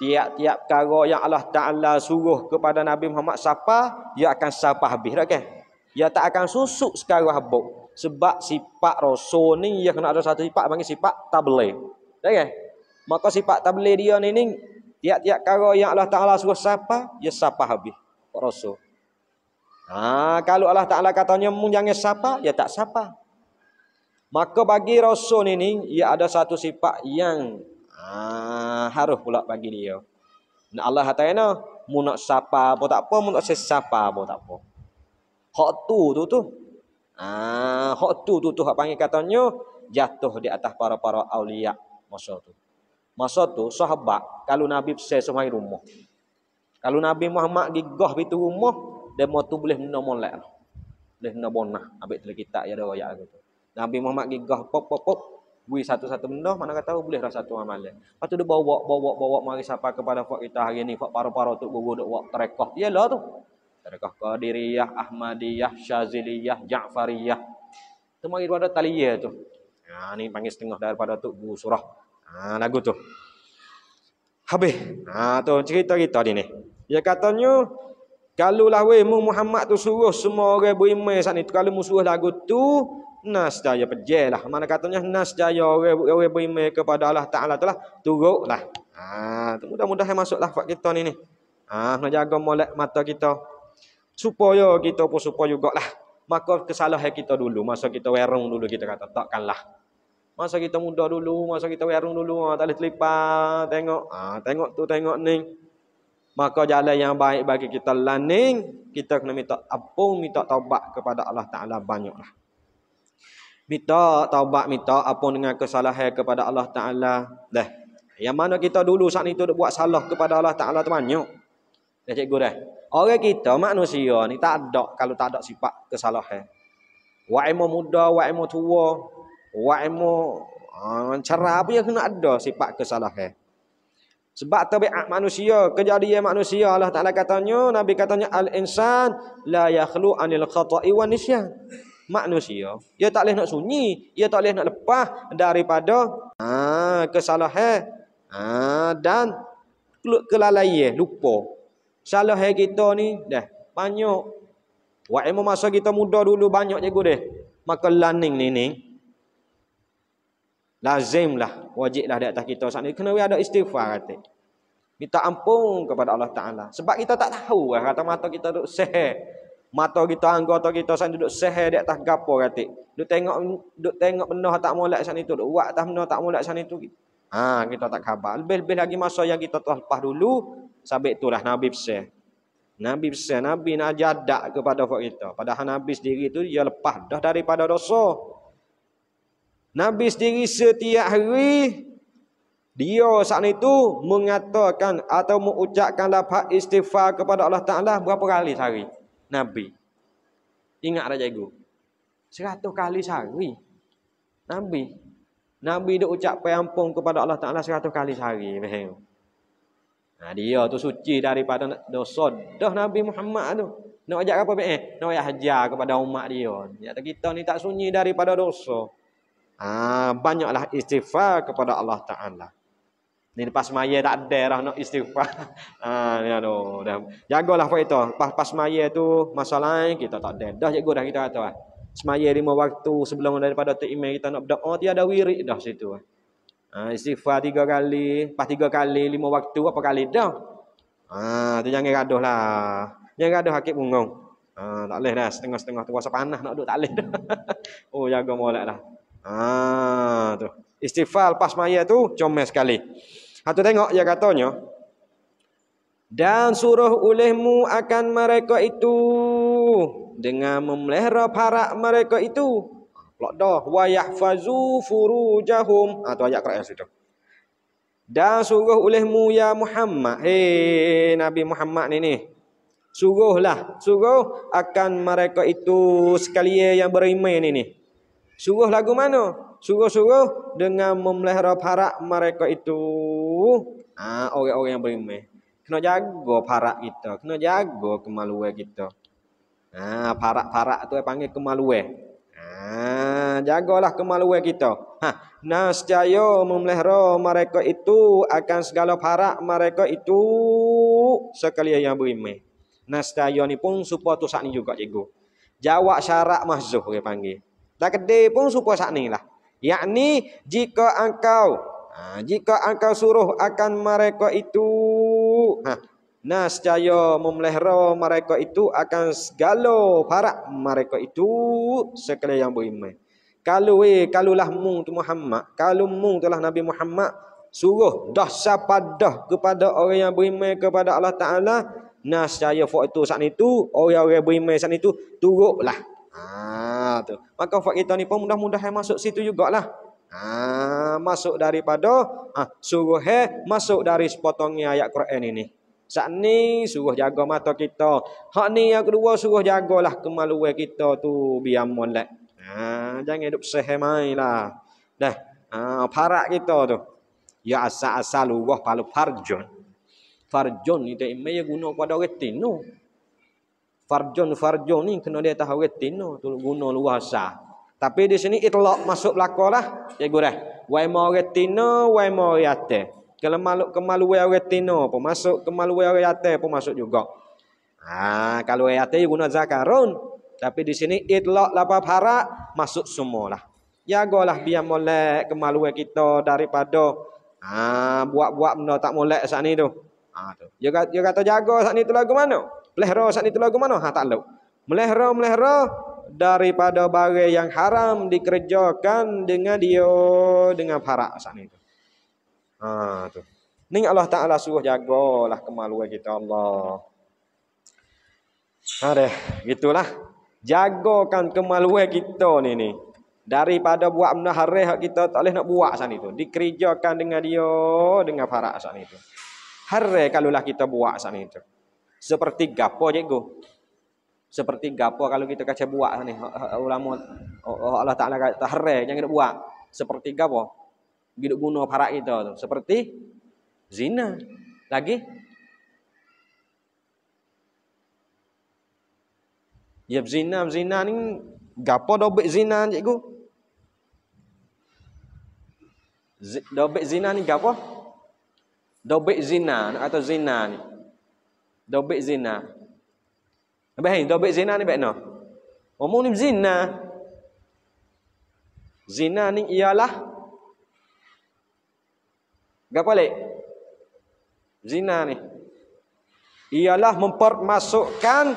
tiap-tiap perkara yang Allah Taala suruh kepada Nabi Muhammad siapa dia akan siapa habis dah kan dia tak akan susuk sekarang habuk sebab sifat rasul ni dia kena ada satu sifat panggil sifat tabligh dah kan maka sifat tabligh dia ni ni tiap-tiap perkara yang Allah Taala suruh siapa dia siapa habis rasul ha kalau Allah Taala katanya mung jangan siapa dia tak siapa maka bagi rasul ini, ia ada satu sifat yang Ah, harus pula bagi dia. Nak Allah kata kena, mu nak sapa apa tak apa, mu nak sesapa apa tak apa. Hak tu tu tu. Ah, hak tu tu tu hak panggil katanya jatuh di atas para-para auliya masa tu. Masa tu sahabat kalau Nabi pesan sampai rumah. Kalau Nabi Muhammad gigah pintu rumah, demo tu boleh mena molek. Lah. Boleh mena bonah ambil telekitak ya ada ayat gitu. Nabi Muhammad gigah pop pop pop Bui satu-satu benda, mana kata boleh rasa lah tu amalan. Lepas tu dia bawa, bawa, bawa mari siapa kepada fuak kita hari ni. Fuak paru-paru tu guru duk buat terekah. Yalah tu. Terekah Qadiriyah, Ahmadiyah, Syaziliyah, Ja'fariyah. Tu mari daripada taliyah tu. Ha, ni panggil setengah daripada tu guru surah. Ha, lagu tu. Habis. Ha, tu cerita cerita ni ni. Dia katanya, kalau lah weh Muhammad tu suruh semua orang beriman saat ni. Kalau mu suruh lagu tu, nas daya pejelah mana katanya nas daya we we kepada Allah taala itulah turutlah ha mudah-mudahan masuklah fak kita ni ni ha nak jaga molek mata kita supaya kita pun supaya lah maka kesalahan kita dulu masa kita werung dulu kita kata takkanlah masa kita muda dulu masa kita werung dulu ha, tak boleh terlipat tengok ha, tengok tu tengok ni maka jalan yang baik bagi kita laning kita kena minta apa minta taubat kepada Allah taala banyaklah minta taubat minta ampun dengan kesalahan kepada Allah taala dah yang mana kita dulu saat itu buat salah kepada Allah taala banyak dah cikgu dah orang kita manusia ni tak ada kalau tak ada sifat kesalahan wa muda wa imo tua wa imo cara apa yang kena ada sifat kesalahan sebab tabiat manusia, kejadian manusia Allah Taala katanya, Nabi katanya al-insan la yakhlu anil khata'i wan nisyan manusia. Ia tak boleh nak sunyi, ia tak boleh nak lepas daripada ha kesalahan ha dan kelalaian, lupa. Salah kita ni dah banyak. emo masa kita muda dulu banyak cikgu deh. Maka learning ni ni lazimlah, wajiblah di atas kita sana. Kena ada istighfar kata. Minta ampun kepada Allah Ta'ala. Sebab kita tak tahu. Lah, kata mata kita duduk sehat. Mata kita angga atau kita sang duduk seher di atas gapo katik. Duk tengok duk tengok benar tak molek sang itu, duk buat atas benar tak molek sang itu. Ha kita tak khabar. Lebih-lebih lagi masa yang kita telah lepas dulu, sabik itulah Nabi besar. Nabi besar, Nabi nak jadak kepada fok kita. Padahal Nabi sendiri itu dia lepas dah daripada dosa. Nabi sendiri setiap hari dia saat itu mengatakan atau mengucapkan lafaz istighfar kepada Allah Taala berapa kali sehari? Nabi. Ingat raja ego. Seratus kali sehari. Nabi. Nabi dia ucap peyampung kepada Allah Ta'ala seratus kali sehari. Nah, ha, dia tu suci daripada dosa. Dah Nabi Muhammad tu. Nak ajak apa? Eh, nak ajak hajar kepada umat dia. Nyata kita ni tak sunyi daripada dosa. Ah, banyaklah istighfar kepada Allah Ta'ala. Ni lepas maya tak ada lah nak istighfar. Ha, ni anu. Dah. Jagalah apa itu. Pas lepas maya tu, masa lain kita tak ada. Dah cikgu dah kita kata lah. Semaya lima waktu sebelum daripada tu email kita nak berdoa, tiada wirik dah situ. Ha, istighfar tiga kali, pas tiga kali, lima waktu, apa kali dah. Ha, tu jangan gaduh lah. Jangan gaduh hakik punggung. Ha, tak boleh dah, setengah-setengah tu rasa panah nak duduk, tak boleh dah. oh, jaga molek dah. Ha, tu. Istighfar pas maya tu, comel sekali. Hatu tengok ya katanya. Dan suruh olehmu akan mereka itu. Dengan memelihara para mereka itu. doh Wa yahfazu furujahum. Itu ah, ayat kera'ah situ. Dan suruh olehmu ya Muhammad. Hei Nabi Muhammad ni ni. Suruhlah. Suruh akan mereka itu sekali yang beriman ni ni. Suruh lagu mana? Sungguh-sungguh dengan memelihara parak mereka itu. Ah, orang-orang yang beriman. Kena jaga parak kita, kena jaga kemaluan kita. Ah, parak-parak tu yang panggil kemaluan. Ah, jagalah kemaluan kita. Ha, nasjaya memelihara mereka itu akan segala parak mereka itu sekali yang beriman. Nasjaya ni pun supaya tu sak ni juga cikgu. Jawab syarat mahzuh dia panggil. Tak kedai pun supaya sak ni lah yakni jika engkau ha, jika engkau suruh akan mereka itu ha nascaya memelihara mereka itu akan segala para mereka itu sekali yang beriman kalau we eh, kalulah mu tu Muhammad kalau mu telah Nabi Muhammad suruh dah sapadah kepada orang yang beriman kepada Allah taala nascaya waktu saat itu orang-orang beriman saat itu turutlah Ah tu. Maka wafat kita ni pun mudah-mudahan masuk situ jugalah. Ah masuk daripada ah suruh he masuk dari sepotongnya ayat Quran ini. Sak ni suruh jaga mata kita. Hak ni yang kedua suruh jagalah kemaluan kita tu biar molek. Ah jangan hidup sehemai lah. Dah. Ah parak kita tu. Ya asal-asal wah palu farjun. Farjun ni tak imej guna pada orang tinu. No farjun farjun ni kena dia tahu retina tu guna luar sah tapi di sini itlak masuk lakolah Ya dah wai ma retina wai ma yate kalau malu kemalu wai retina pun masuk kemalu wai yate pun masuk juga ha kalau yate guna zakarun tapi di sini itlak lapa para masuk semualah jagalah biar molek kemalu kita daripada ha buat-buat benda tak molek saat ni tu ha tu dia kata jaga saat ni tu lagu mana Melihara saat ni telaga mana? Ha tak tahu. Melihara melihara daripada bagai yang haram dikerjakan dengan dia dengan farak saat ni Ha tu. Ni Allah Taala suruh lah kemaluan kita Allah. Ha deh, gitulah. Jagakan kemaluan kita ni ni. Daripada buat benda haram kita tak boleh nak buat saat itu Dikerjakan dengan dia dengan farak saat ni tu. kalau lah kita buat saat itu seperti gapo cikgu seperti gapo kalau kita kacau buat ni ulama Allah Taala kata haram jangan nak buat seperti gapo biduk guna parak kita tu seperti zina lagi Ya zina zina ni gapo dobek zina cikgu Dobek zina ni gapo? Dobek zina atau zina ni dobek zina. Abah hai dobek zina ni bekno. Omong ni zina. Zina ni ialah Gapo lek? Zina ni ialah mempermasukkan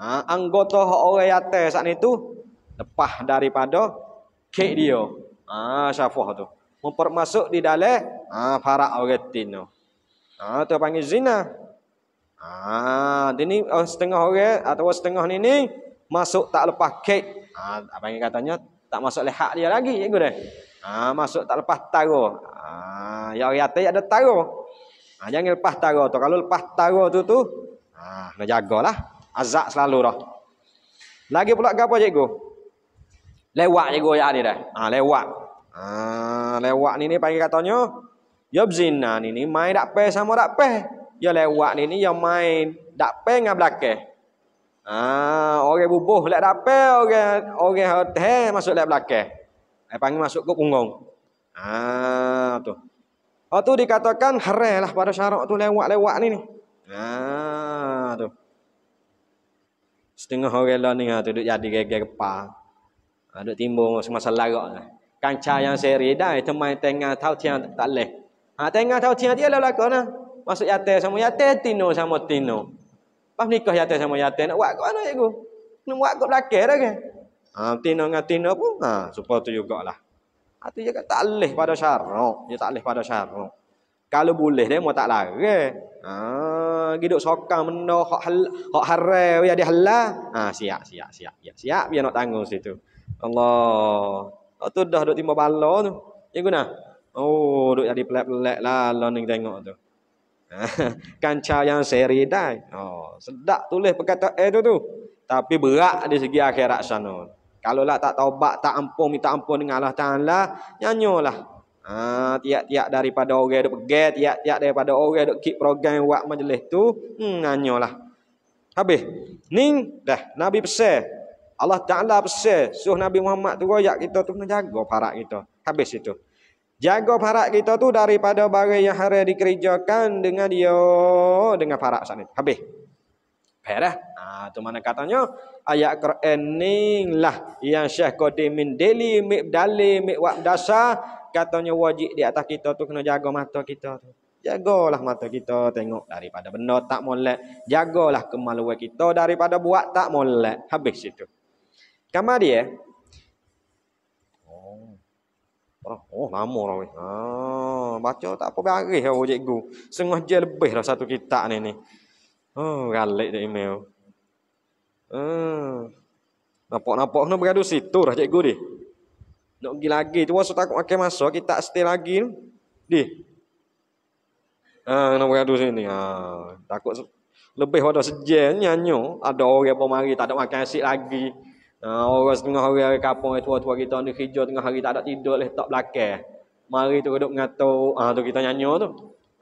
ha, anggota orang atas saat itu lepas daripada ke dia. Ha, syafah tu. Mempermasuk di dalam ha, para orang tino. Ha, tu panggil zina. Ah, ini setengah orang atau setengah ni ni masuk tak lepas kek. Ah, apa yang katanya tak masuk leh hak dia lagi cikgu deh. Ah, masuk tak lepas taro. Ah, yang riate ada taro. Ah, jangan lepas taro tu. Kalau lepas taro tu tu, ah, nak jagalah. Azab selalu dah. Lagi pula gapo cikgu? Lewat cikgu ya ni dah. Ah, lewat. Ah, lewat ni ni panggil katanya Yobzina ni main dak pe sama dak pe dia lewat ni ni yang main dak pe ngah belakang. Ah, orang bubuh lek dak pe orang orang hotel masuk lek belakang. Ai panggil masuk ke punggung. Ah, tu. Ha tu dikatakan haram lah pada syarak tu lewat-lewat ni ni. Ah, tu. Setengah orang lah ni ha, duduk jadi gege kepa. Ha, duduk timbung semasa larak Kancah yang seri redai teman tengah tau tiang tak leh. Ha, tengah tau tiang dia lah lakonah masuk yatim sama yatim, tino sama tino. Pas nikah yatim sama yatim, nak buat ke mana cikgu? Nak buat ke belakang dah kan? Ha, tino dengan tino pun, ha, supaya tu juga lah. Itu ha, dia kata, tak boleh pada syarok. Dia tak boleh pada syarok. Kalau boleh dia, mahu tak lari. Ha, giduk sokang benda, hak, hal, hak harai, dia halal. Ha, siap, siap, siap, siap. Siap, dia nak tanggung situ. Allah. Oh, tu dah duduk timbul bala tu. Ya guna. Oh, duduk jadi pelak-pelak lah. Allah ni tengok tu. Kanca yang seri dai. Oh, sedak tulis perkataan eh, tu tu. Tapi berat di segi akhirat sana. Kalau lah tak taubat, tak ampun, minta ampun dengan Allah Ta'ala, nyanyolah. Ha, tiap-tiap daripada orang yang pergi, tiap-tiap daripada orang yang kip program buat majlis itu, hmm, nyanyolah. Habis. Ni dah, Nabi pesan. Allah Ta'ala pesan. Suruh Nabi Muhammad tu, ayat kita tu menjaga para kita. Habis itu. Jaga parak kita tu daripada barang yang haram dikerjakan dengan dia dengan parak sana. Habis. Perah. Ah ha, tu mana katanya ayat Quran ni lah yang Syekh Qodimin Deli Mibdali dasa katanya wajib di atas kita tu kena jaga mata kita tu. Jagalah mata kita tengok daripada benda tak molek. Jagalah kemaluan kita daripada buat tak molek. Habis itu. Kamu dia Oh, oh lama orang ni. Ha, ah, baca tak apa baris lah cikgu. Sengah je lebih lah satu kitab ni ni. Oh, ah, galak dia email. Hmm. Ah, Nampak-nampak kena beradu situ dah cikgu ni. Nak pergi lagi tu masa takut makan masa kita stay lagi tu. Di. Ah, nak beradu sini. Ha, takut lebih pada sejen nyanyo ada orang pun mari tak ada makan asyik lagi. Ha, orang setengah hari hari kapung eh, tua-tua kita ni hijau tengah hari tak ada tidur leh tak belakang. Mari tu duduk mengatur. Ah tu kita nyanyo tu.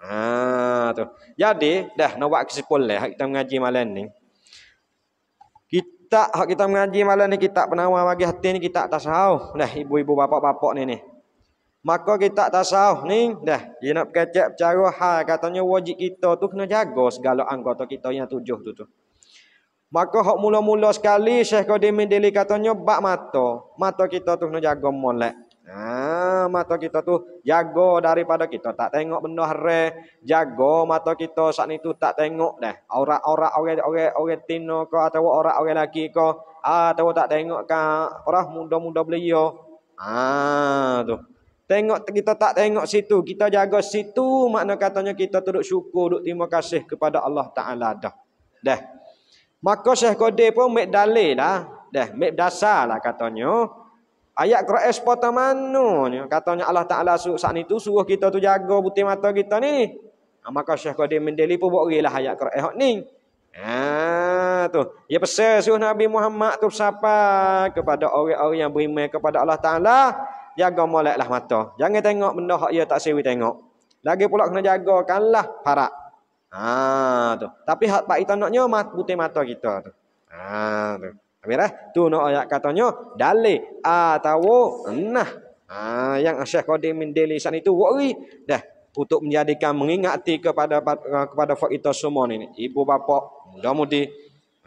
ah tu. Jadi ya, dah nak buat kesimpulan kita mengaji malam ni. Kita hak kita mengaji malam ni kita penawar bagi hati ni kita tasawuf. Dah ibu-ibu bapak-bapak ni ni. Maka kita tasawuf ni dah dia nak kecek cara hal katanya wajib kita tu kena jaga segala anggota kita yang tujuh tu tu. Maka hok mula-mula sekali Syekh Qadimin Dili katanya bak mata. Mata kita tu nak jaga molek. Ah, mata kita tu jaga daripada kita tak tengok benda haram. Jaga mata kita saat itu tak tengok dah. Orang-orang orang-orang orang tino ke atau orang-orang lelaki ke ah, atau tak tengok ke orang muda-muda belia. Ah, tu. Tengok kita tak tengok situ, kita jaga situ makna katanya kita duduk syukur, duduk terima kasih kepada Allah Taala dah. Dah. Maka Syekh Qadir pun mek dalil lah. Dah, mek dasar lah katanya. Ayat Quran sepatah mana? Katanya Allah Ta'ala saat itu suruh kita tu jaga putih mata kita ni. Ha, maka Syekh Qadir mendeli pun buat gila ayat Quran hak ni. Ah tu. Ya pesan suruh Nabi Muhammad tu siapa kepada orang-orang yang beriman kepada Allah Ta'ala. Jaga molek mata. Jangan tengok benda hak ia ya tak sewi tengok. Lagi pula kena jaga kan lah parak. Ha tu. Tapi hak pak itu naknya mat putih mata kita tu. Ha tu. Amir eh? tu nak ayat katanya dalil atau nah. Ha ah, yang Syekh Qadim min Delisan itu wari dah untuk menjadikan mengingati kepada kepada fak itu semua ni. Ibu bapa mudah-mudi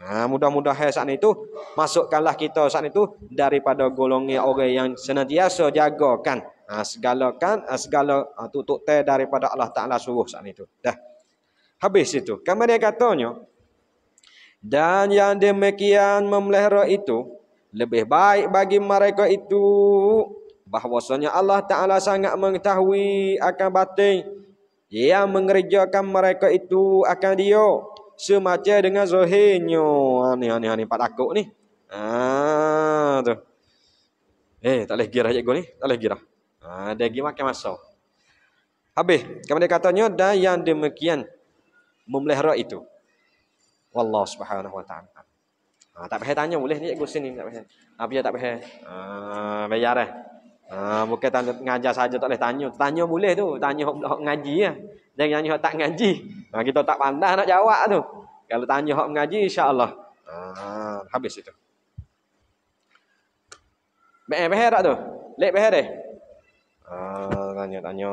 ha, mudah-mudahan saat itu masukkanlah kita saat itu daripada golongan orang yang senantiasa jagakan ha, segala kan segala tutuk teh daripada Allah Taala suruh saat itu. Dah. Habis itu. Kamu dia katanya, dan yang demikian memelihara itu, lebih baik bagi mereka itu, bahwasanya Allah Ta'ala sangat mengetahui akan batin, yang mengerjakan mereka itu akan dia, semacam dengan zuhirnya. Ini, ah, ini, ah, ini, ah, Pak Takut ni. Ah, tu. Eh, tak boleh girah cikgu ni. Tak boleh girah. Ah, dia pergi makan masa. Habis. dia katanya, dan yang demikian, memelihara itu. Wallah subhanahu wa ta'ala. Ha, tak payah tanya boleh ni cikgu sini tak payah. Apa ah, tak payah? Ha, bayar eh. Ha, mungkin tanya ngajar saja tak boleh tanya. Tanya boleh tu. Tanya hok hok ngaji ya. Dan tanya hok tak ngaji. Ha, kita tak pandai nak jawab tu. Kalau tanya hok ngaji, insya-Allah. Ha, habis itu. Beh beh tak tu? Lek beh deh. Ha, tanya tanya.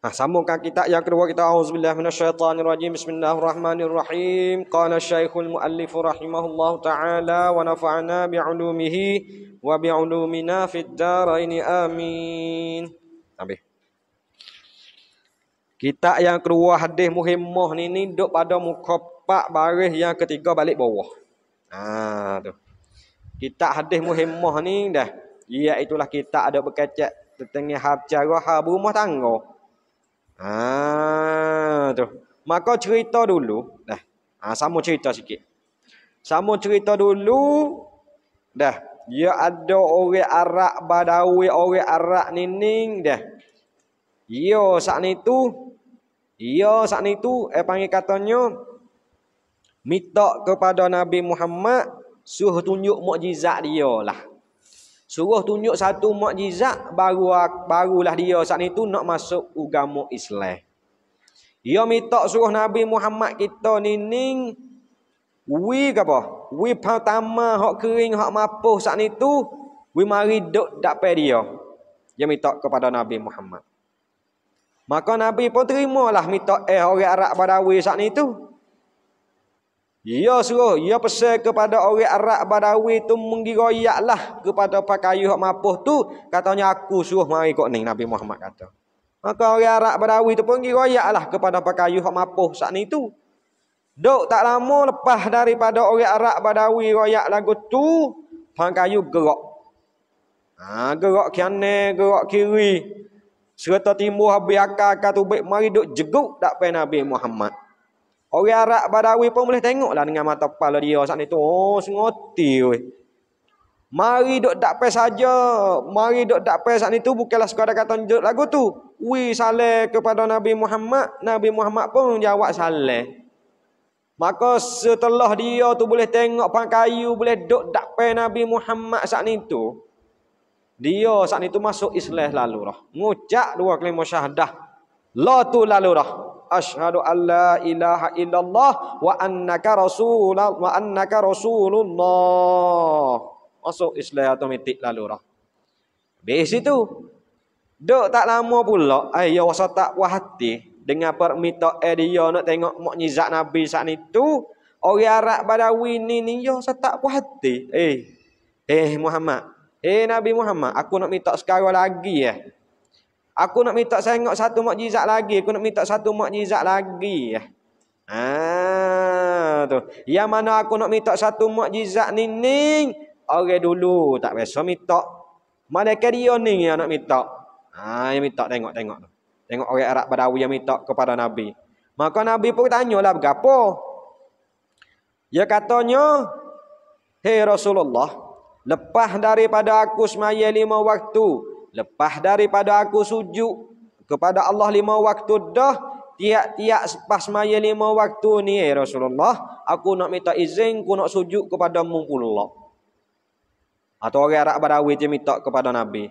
Ha, sambungkan kitab yang kedua kita auzubillahi minasyaitanirrajim bismillahirrahmanirrahim qala syaikhul muallif rahimahullahu taala wa nafa'ana bi ulumihi wa bi ulumina fid daraini amin habis kitab yang kedua hadis muhimmah ni ni duk pada muka pak baris yang ketiga balik bawah ha tu kitab hadis muhimmah ni dah iaitu lah kitab ada berkecek tentang hal cara hal rumah tangga Ah tu. Maka cerita dulu dah. Ha sama cerita sikit. Sama cerita dulu dah. Ya ada orang Arab Badawi, orang Arab Nining dah. Yo ya, sak nitu. Yo ya, sak nitu eh panggil katanya minta kepada Nabi Muhammad suruh tunjuk mukjizat dia lah. Suruh tunjuk satu mukjizat baru barulah dia saat itu nak masuk agama Islam. Dia minta suruh Nabi Muhammad kita ni ning wi apa? Wi pertama hok kering hok mapuh saat itu tu wi mari dok dak pe dia. Dia minta kepada Nabi Muhammad. Maka Nabi pun terimalah minta eh orang Arab Badawi saat itu. Ia suruh, ia pesan kepada orang Arab Badawi tu menggiroyaklah kepada pakaian yang mampu tu. Katanya aku suruh mari kok ni, Nabi Muhammad kata. Maka orang Arab Badawi tu pun menggiroyaklah kepada pakaian yang mampu saat ni tu. Duk tak lama lepas daripada orang Arab Badawi royak lagu tu, pakaian gerak. Ha, gerak kiri, gerak kiri. Serta timur habis akar-akar tu, mari duk jeguk tak payah Nabi Muhammad. Orang Arab Badawi pun boleh tengoklah dengan mata kepala dia saat itu. Oh, sengoti weh. Mari duk dakpe saja. Mari duk dakpe saat tu bukanlah sekadar kata lagu tu. Wi saleh kepada Nabi Muhammad, Nabi Muhammad pun jawab saleh. Maka setelah dia tu boleh tengok pangkayu, boleh duk dakpe Nabi Muhammad saat itu. Dia saat itu masuk Islam lalu lah. Ngucak dua kelima syahadah. La tu lalu lah. Ashhadu an la ilaha illallah wa annaka rasul wa annaka rasulullah. Masuk Islam automatik lalu dah. Habis situ, dok tak lama pula ayo rasa tak puas hati dengan permintaan eh, dia nak tengok mak nyizat nabi saat itu orang Arab Badawi ni ni yo rasa tak puas hati. Eh eh Muhammad. Eh Nabi Muhammad, aku nak minta sekarang lagi eh. Ya. Aku nak minta sengok satu mukjizat lagi. Aku nak minta satu mukjizat lagi. Ah tu. Yang mana aku nak minta satu mukjizat ni ni orang dulu tak biasa minta. Malaikat dia ni yang nak minta. Ha yang minta tengok-tengok tu. Tengok orang Arab Badawi yang minta kepada Nabi. Maka Nabi pun tanya. tanyalah berapa? Dia katanya, "Hei Rasulullah, lepas daripada aku semaya lima waktu, lepas daripada aku sujud kepada Allah lima waktu dah tiap-tiap pas maya lima waktu ni eh Rasulullah aku nak minta izin aku nak sujud kepada mu pula atau orang Arab Badawi dia minta kepada Nabi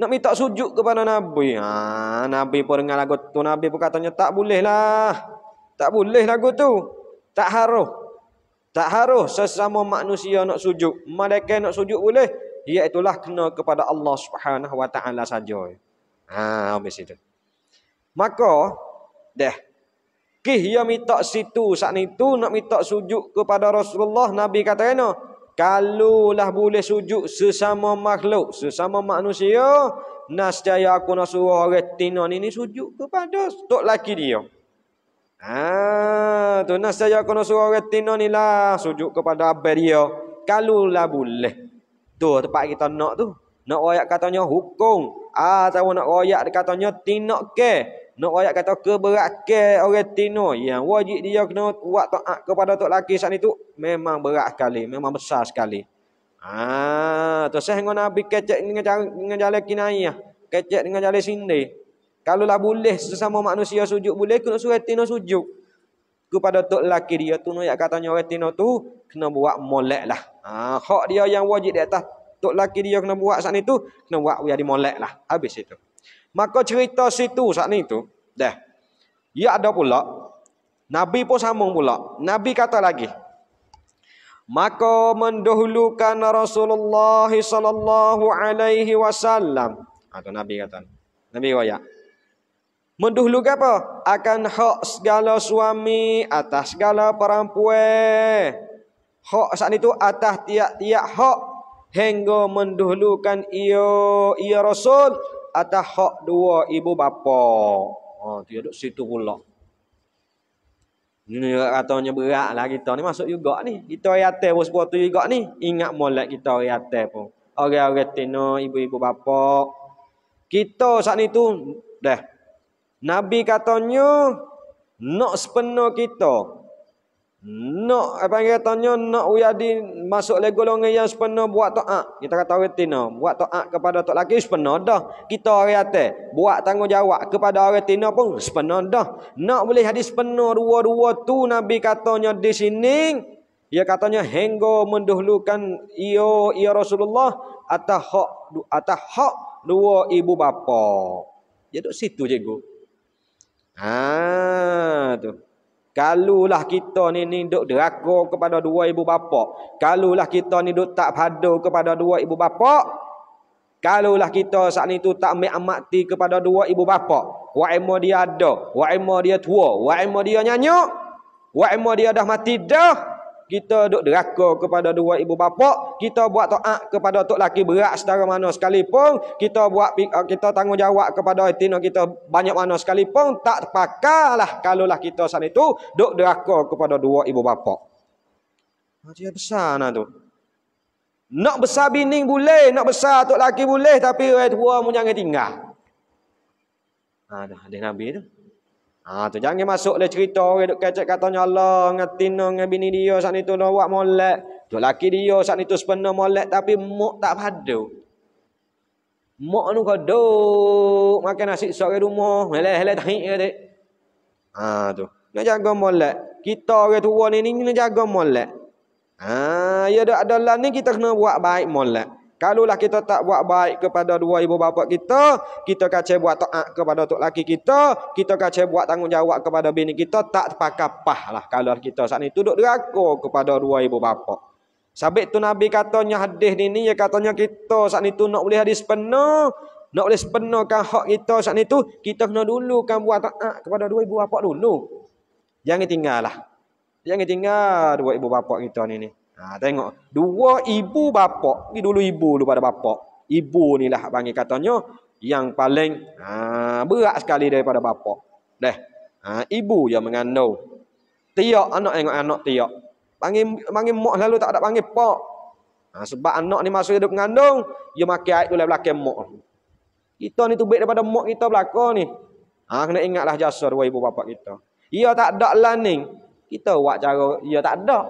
nak minta sujud kepada Nabi ha, Nabi pun dengar lagu tu Nabi pun katanya tak boleh lah tak boleh lagu tu tak harus tak harus sesama manusia nak sujud malaikat nak sujud boleh ia itulah kena kepada Allah Subhanahu wa taala saja. Ha habis itu. Maka deh kih ia minta situ saat itu nak minta sujud kepada Rasulullah Nabi kata kena kalulah boleh sujud sesama makhluk sesama manusia nasjaya aku nak suruh retina ni sujud kepada tok laki dia. Ha tu nasjaya aku nak suruh retina ni lah sujud kepada abang dia kalulah boleh. Tu tempat kita nak tu. Nak royak katanya hukum. Ah tahu nak royak dia katanya tinak ke. Nak royak kata ke, orang tino. Yang wajib dia kena buat taat kepada tok laki sat itu memang berat sekali, memang besar sekali. Ah tu saya dengan Nabi kecek dengan dengan jalan kinayah. Kecek dengan jalan sindi. Kalau lah boleh sesama manusia sujud boleh kena surat tino sujud kepada tok laki dia tu nak katanya orang tino tu kena buat molek lah. Ha, hak dia yang wajib di atas. Tok laki dia kena buat saat itu Kena buat biar di molek lah. Habis itu. Maka cerita situ saat itu. Dah. Ya ada pula. Nabi pun sambung pula. Nabi kata lagi. Maka mendahulukan Rasulullah sallallahu alaihi wasallam. Atau ha, Nabi kata. Nabi kata. Mendahulukan apa? Akan hak segala suami atas segala perempuan. Hak saat itu atas tiak-tiak hak hingga mendahulukan ia ia rasul atas hak dua ibu bapa. oh, dia duduk situ pula. Ini katanya beratlah kita ni masuk juga ni. Kita yatim pun sepatu juga ni. Ingat molek kita yatim pun. Orang-orang tino ibu-ibu bapa. Kita saat itu dah Nabi katanya nak sepenuh kita nak apa eh, yang katanya nak uyadi masuk le golongan yang sepenuh buat taat kita kata retina buat taat kepada tok laki sepenuh dah kita orang atas buat tanggungjawab kepada orang retina pun sepenuh dah nak boleh hadis sepenuh dua-dua tu nabi katanya di sini dia katanya hingga mendahulukan io ia Rasulullah atas hak atas hak dua ibu bapa jadi situ cikgu ah tu Kalulah kita ni ni duk deraka kepada dua ibu bapa. Kalulah kita ni duk tak padu kepada dua ibu bapa. Kalulah kita saat ni tu tak ambil amati kepada dua ibu bapa. Wa'imah dia ada. Wa'imah dia tua. Wa'imah dia nyanyuk. Wa'imah dia dah mati dah kita duk deraka kepada dua ibu bapa, kita buat taat kepada tok laki berat sedara mana sekalipun, kita buat eh, kita tanggungjawab kepada etino kita banyak mana sekalipun tak terpakalah kalaulah kita san itu duk deraka kepada dua ibu bapa. Haji besar nah tu. Nak besar bini boleh, nak besar tok laki boleh tapi orang tua mun tinggal. Ada ah, ada Nabi tu. Ha tu jangan masuk le cerita orang duk kecek katanya Allah ngatino dengan bini dia saat itu nak buat molek. Tu laki dia saat itu sepenuh molek tapi mok tak padu. Mok nu kado makan nasi sore rumah, hele hele tahi ke dek. Ha tu. Nak jaga molek. Kita orang tua ni ni nak jaga molek. Ha ya ada lah ni kita kena buat baik molek. Kalaulah kita tak buat baik kepada dua ibu bapa kita, kita kacau buat taat kepada tok laki kita, kita kacau buat tanggungjawab kepada bini kita, tak terpakapah lah kalau kita saat ini duduk deraka kepada dua ibu bapa. Sabit tu Nabi katanya hadis ni ni, ya katanya kita saat ini nak boleh hadis penuh, nak boleh sepenuhkan hak kita saat ini tu, kita kena dulukan buat taat kepada dua ibu bapa dulu. Jangan tinggal lah. Jangan tinggal dua ibu bapa kita ni ni. Ha, tengok. Dua ibu bapak. Ini dulu ibu dulu pada bapak. Ibu ni lah panggil katanya. Yang paling ha, berat sekali daripada bapak. Dah, Ha, ibu yang mengandung. Tiak anak tengok anak tiak. Panggil, panggil mak lalu tak ada panggil pak. Ha, sebab anak ni masuk hidup mengandung. Dia makin air tulis belakang mak. Kita ni tu baik daripada mak kita belakang ni. Ha, kena ingatlah jasa dua ibu bapak kita. Ia tak ada learning. Kita buat cara. Ia tak ada.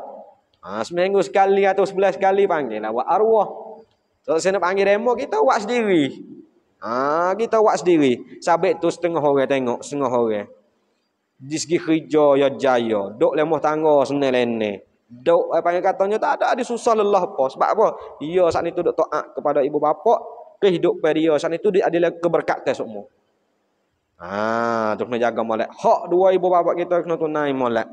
Ha, seminggu sekali atau sebelas kali panggil awak lah, arwah. Tak so, saya nak panggil remo kita awak sendiri. Ha, kita awak sendiri. Sabit tu setengah orang tengok, setengah orang. Di segi kerja ya jaya. Dok lemah tangga senang lene. Dok apa eh, yang katanya tak ada ada susah lelah apa. Sebab apa? Ya saat itu dok taat kepada ibu bapa, kehidupan dia saat itu dia adalah keberkatan semua. Ah, tu kena jaga molek. Hak dua ibu bapa kita kena tunai molek.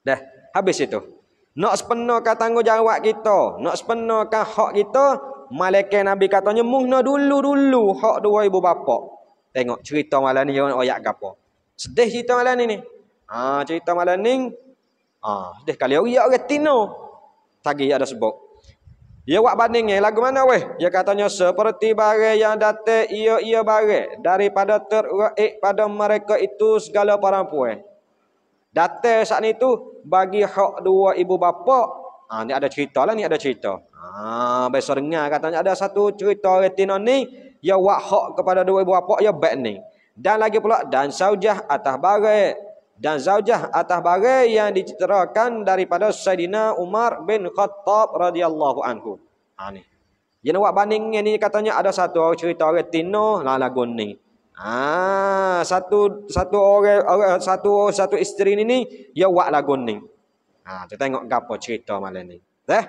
Dah, habis itu. Nak sepenuhkan tanggungjawab kita. Nak sepenuhkan hak kita. Malaikat Nabi katanya, muhna dulu-dulu hak dua ibu bapa. Tengok cerita malam ni, orang ayat apa. Sedih cerita malam ni ni. Ha, cerita malam ni, ha, sedih kali. Ya, orang tino. Tagi ada sebab. Ya, wak banding ni. Lagu mana weh? Ya katanya, seperti bare yang datang, ia-ia bare. Daripada terraik pada mereka itu segala perempuan. Data saat ni tu bagi hak dua ibu bapa. Ha ni ada cerita lah ni ada cerita. Ha ah, biasa dengar katanya ada satu cerita retina ni ya wak hak kepada dua ibu bapa ya baik ni. Dan lagi pula dan saujah atas bare dan zaujah atas bare yang diceritakan daripada Saidina Umar bin Khattab radhiyallahu anhu. Ha ni. Yang wak banding ni katanya ada satu cerita retina lah lagu ni. Ah, satu satu orang satu satu isteri ni ni ya wak lagu ni. Ha, ah, kita tengok gapo cerita malam ni. Teh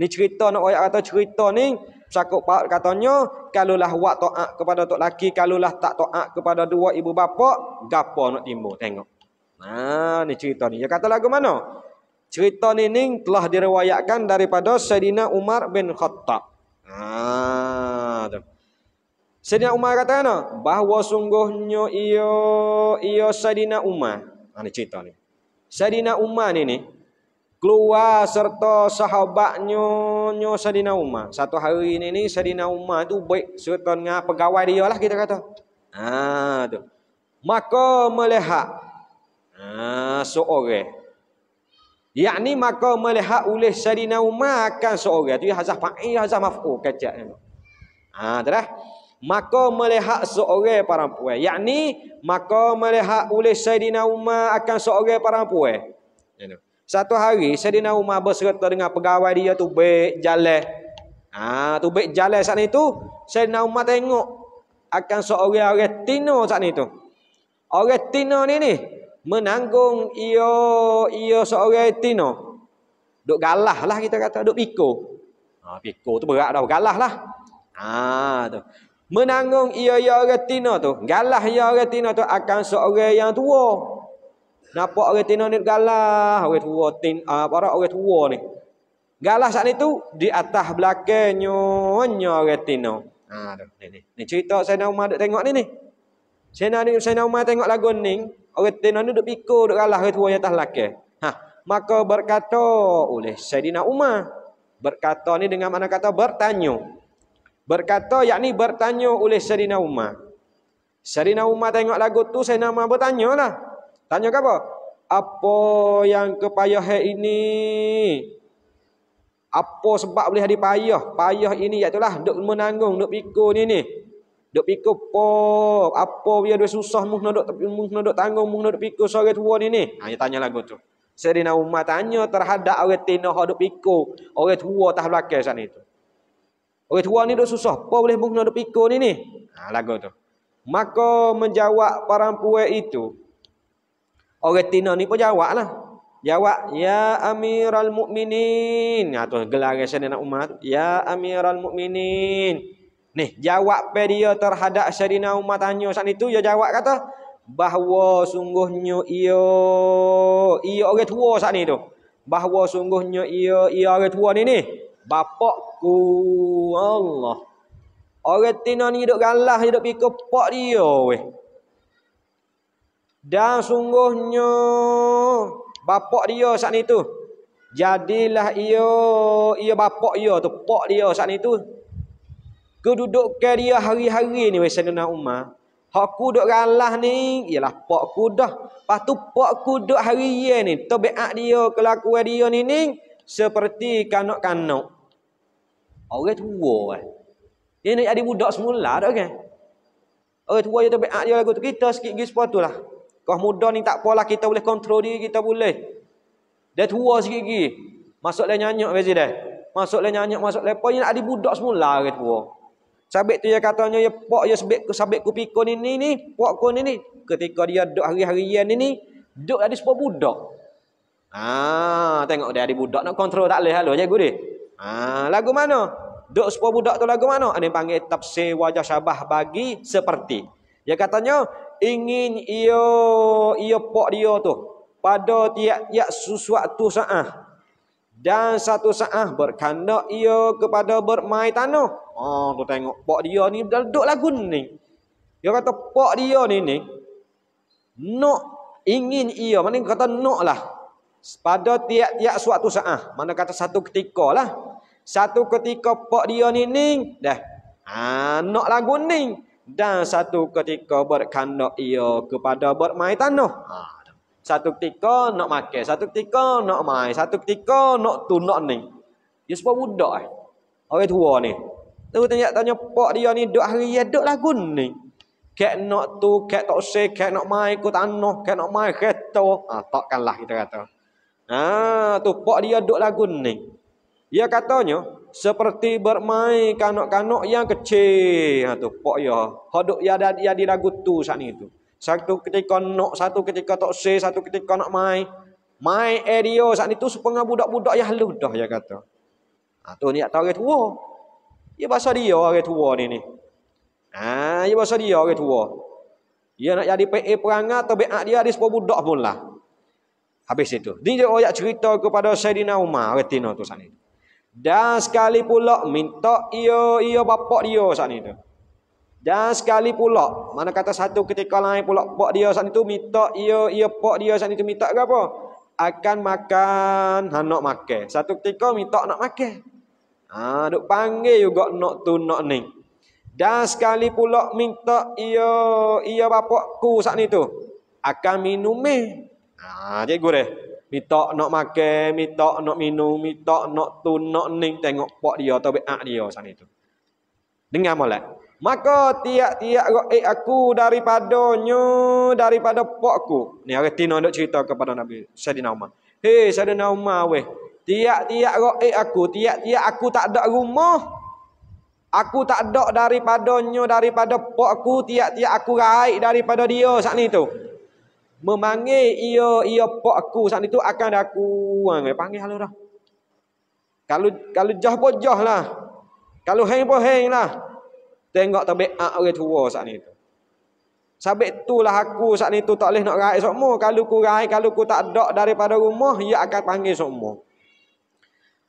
Ni cerita nak ayat kata cerita ni sakup pak katanya kalulah wak taat kepada tok laki kalulah tak taat kepada dua ibu bapa gapo nak timbul tengok. Ah ni cerita ni. Ya kata lagu mana? Cerita ni ni telah diriwayatkan daripada Sayyidina Umar bin Khattab. Ah, tu. Sedina Umar kata ana bahawa sungguhnya ia ia sedina Umar. Ana ha, cerita ni. Sedina Umar ni ni keluar serta sahabatnya nyo sedina Umar. Satu hari ini ni sedina Umar tu baik serta dengan pegawai dia lah kita kata. Ha tu. Maka melihat ha seorang. Yakni maka melihat oleh sedina Umar akan seorang tu hazah fa'il hazah maf'ul kacak. Ha terah maka melihat seorang perempuan yakni maka melihat oleh Saidina Umar akan seorang perempuan ya, ya. satu hari Saidina Umar berserta dengan pegawai dia tu baik jalan ah tu baik jalan saat itu Saidina Umar tengok akan seorang orang tino saat itu orang tino ni ni menanggung ia ia seorang tino duk galah lah kita kata duk piko ah ha, piko tu berat dah galah lah Ah tu. Menanggung ia ya orang tu. Galah ia orang tu akan seorang yang tua. Napa orang ni galah, orang tua tin ah, apa para orang tua ni. Galah saat tu di atas belakangnya nya orang tina. Ah, ni ni. Ni cerita Saidina Umar duk tengok ni ni. nak Umar tengok lagu ni, orang tina ni duk pikul duk galah orang tua yang atas belakang. Ha, maka berkata oleh Saidina Umar berkata ni dengan mana kata bertanya. Berkata, yakni bertanya oleh Sayyidina Umar. Sayyidina Umar tengok lagu tu, Sayyidina Umar bertanya lah. Tanya ke apa? Apa yang kepayah ini? Apa sebab boleh jadi payah? Payah ini iaitu lah, duk menanggung, duk pikul ni ni. Duk pikul apa? Apa yang dia susah, muh nak duk tanggung, muh nak duk pikul seorang tua ni ni? Ha, dia tanya lagu tu. Sayyidina Umar tanya terhadap orang tina yang duk pikul, orang tua tak belakang sana itu. Orang tua ni dah susah. Apa boleh bukna ada pikul ni ni? Ha, lagu tu. Maka menjawab para parampuai itu. Orang tina ni pun jawab lah. Jawab. Ya amiral mu'minin. Ha tu gelar resen anak umat. Ya amiral mu'minin. Ni jawab pe terhadap syarina umat tanya saat itu. Dia jawab kata. Bahawa sungguhnya ia. Ia orang tua saat ni tu. Bahawa sungguhnya ia. Ia orang tua ni ni bapakku Allah. Orang tina ni hidup galah, hidup pikir pak dia weh. Dan sungguhnya bapak dia saat itu. Jadilah ia, ia bapak ia tu, pak dia saat itu. Kedudukkan dia hari-hari ni weh Sayyidina Umar. Hakku duk galah ni, ialah pakku dah. Lepas tu pakku duk hari ni, tobeak dia, kelakuan dia ni ni. Seperti kanak-kanak. Orang tua kan. Ini ada budak semula tak kan? Orang tua dia tak dia lagu tu. Kita sikit pergi sepatu lah. Kau muda ni tak apalah kita boleh kontrol diri kita boleh. Dia tua sikit pergi. Masuk lah nyanyuk biasa dah. Masuk lah nyanyuk, masuk lah. Pokoknya ada budak semula orang tua. Sabit tu dia katanya, ya pok ya sabit, sabit kupikun ini ni, pok kun ini. Ketika dia duduk hari-harian ini, duduk ada sebuah budak. Ah, tengok dia ada budak nak kontrol tak boleh halo cikgu dia. Ha, lagu mana? Duk sepuluh budak tu lagu mana? Ini panggil tafsir wajah syabah bagi seperti. Dia katanya, ingin ia, ia pok dia tu. Pada tiap-tiap sesuatu saat. Dan satu saat berkandak ia kepada bermain tanah. Oh, ha, tu tengok. Pok dia ni dah duduk lagu ni. Dia kata, pok dia ni ni. Nak ingin ia. Maksudnya kata nak lah. Pada tiap-tiap suatu saat. Mana kata satu ketika lah. Satu ketika pak dia ni ning. Dah. Anak ha, lagu ning. Dan satu ketika berkandak ia kepada bermain tanah. Ha, satu ketika nak makan. Satu ketika nak main. Satu ketika nak tunak ning. Dia ya, sebab budak eh. Orang tua ni. Tu tanya tanya pak dia ni duk hari ya duk lagu ni. Kek nak tu, kek tak usai, kek nak mai ke tanah, kek nak mai kereta. Ha, takkanlah kita kata. Ah, tu pak dia duk lagu ni. Ya katanya seperti bermain kanak-kanak yang kecil. Ha tu pok ya. Hodok ya dan ya diragu tu sat itu. Satu ketika nok, satu ketika tok se, satu ketika nak mai. Mai area sat itu sepengah budak-budak yang halus dah ya kata. Ha tu tau tak tahu Ya bahasa dia orang tua ni ni. Ha ya bahasa dia orang tua. Ya nak jadi PA perangai atau biak dia ada sepuluh budak pun lah. Habis itu. Ini dia orang cerita kepada Sayyidina Umar. Retina tu sana itu. Dan sekali pula minta ia ia bapak dia saat ni tu. Dan sekali pula, mana kata satu ketika lain pula bapak dia saat ni tu minta ia ia bapak dia saat ni tu minta ke apa? Akan makan, ha, nak makan. Satu ketika minta nak makan. Ha, duk panggil juga nak tu nak ni. Dan sekali pula minta ia ia bapakku saat ni tu akan minum meh. Ha, cikgu dia. Minta nak makan, minta nak minum, minta nak tun, nak ning tengok pak dia atau biak dia sana itu. Dengar molek. Maka tiak tiap ra'i aku daripadanya, daripada pakku. Ni orang Tino nak cerita kepada Nabi Sayyidina Umar. Hei Sayyidina Umar weh. Tiak tiak tiap ra'i aku, tiak tiak aku tak ada rumah. Aku tak ada daripadanya, daripada pakku, Tiak tiak aku raik daripada dia sana itu memanggil ia ia pak aku saat itu akan aku ha, panggil halau dah kalau kalau jah pun jah lah kalau heng pun heng lah tengok tabiat orang tua saat itu sabit itulah aku saat itu tak boleh nak raih semua. Kalau ku raih, kalau ku tak dok daripada rumah, ia akan panggil semua.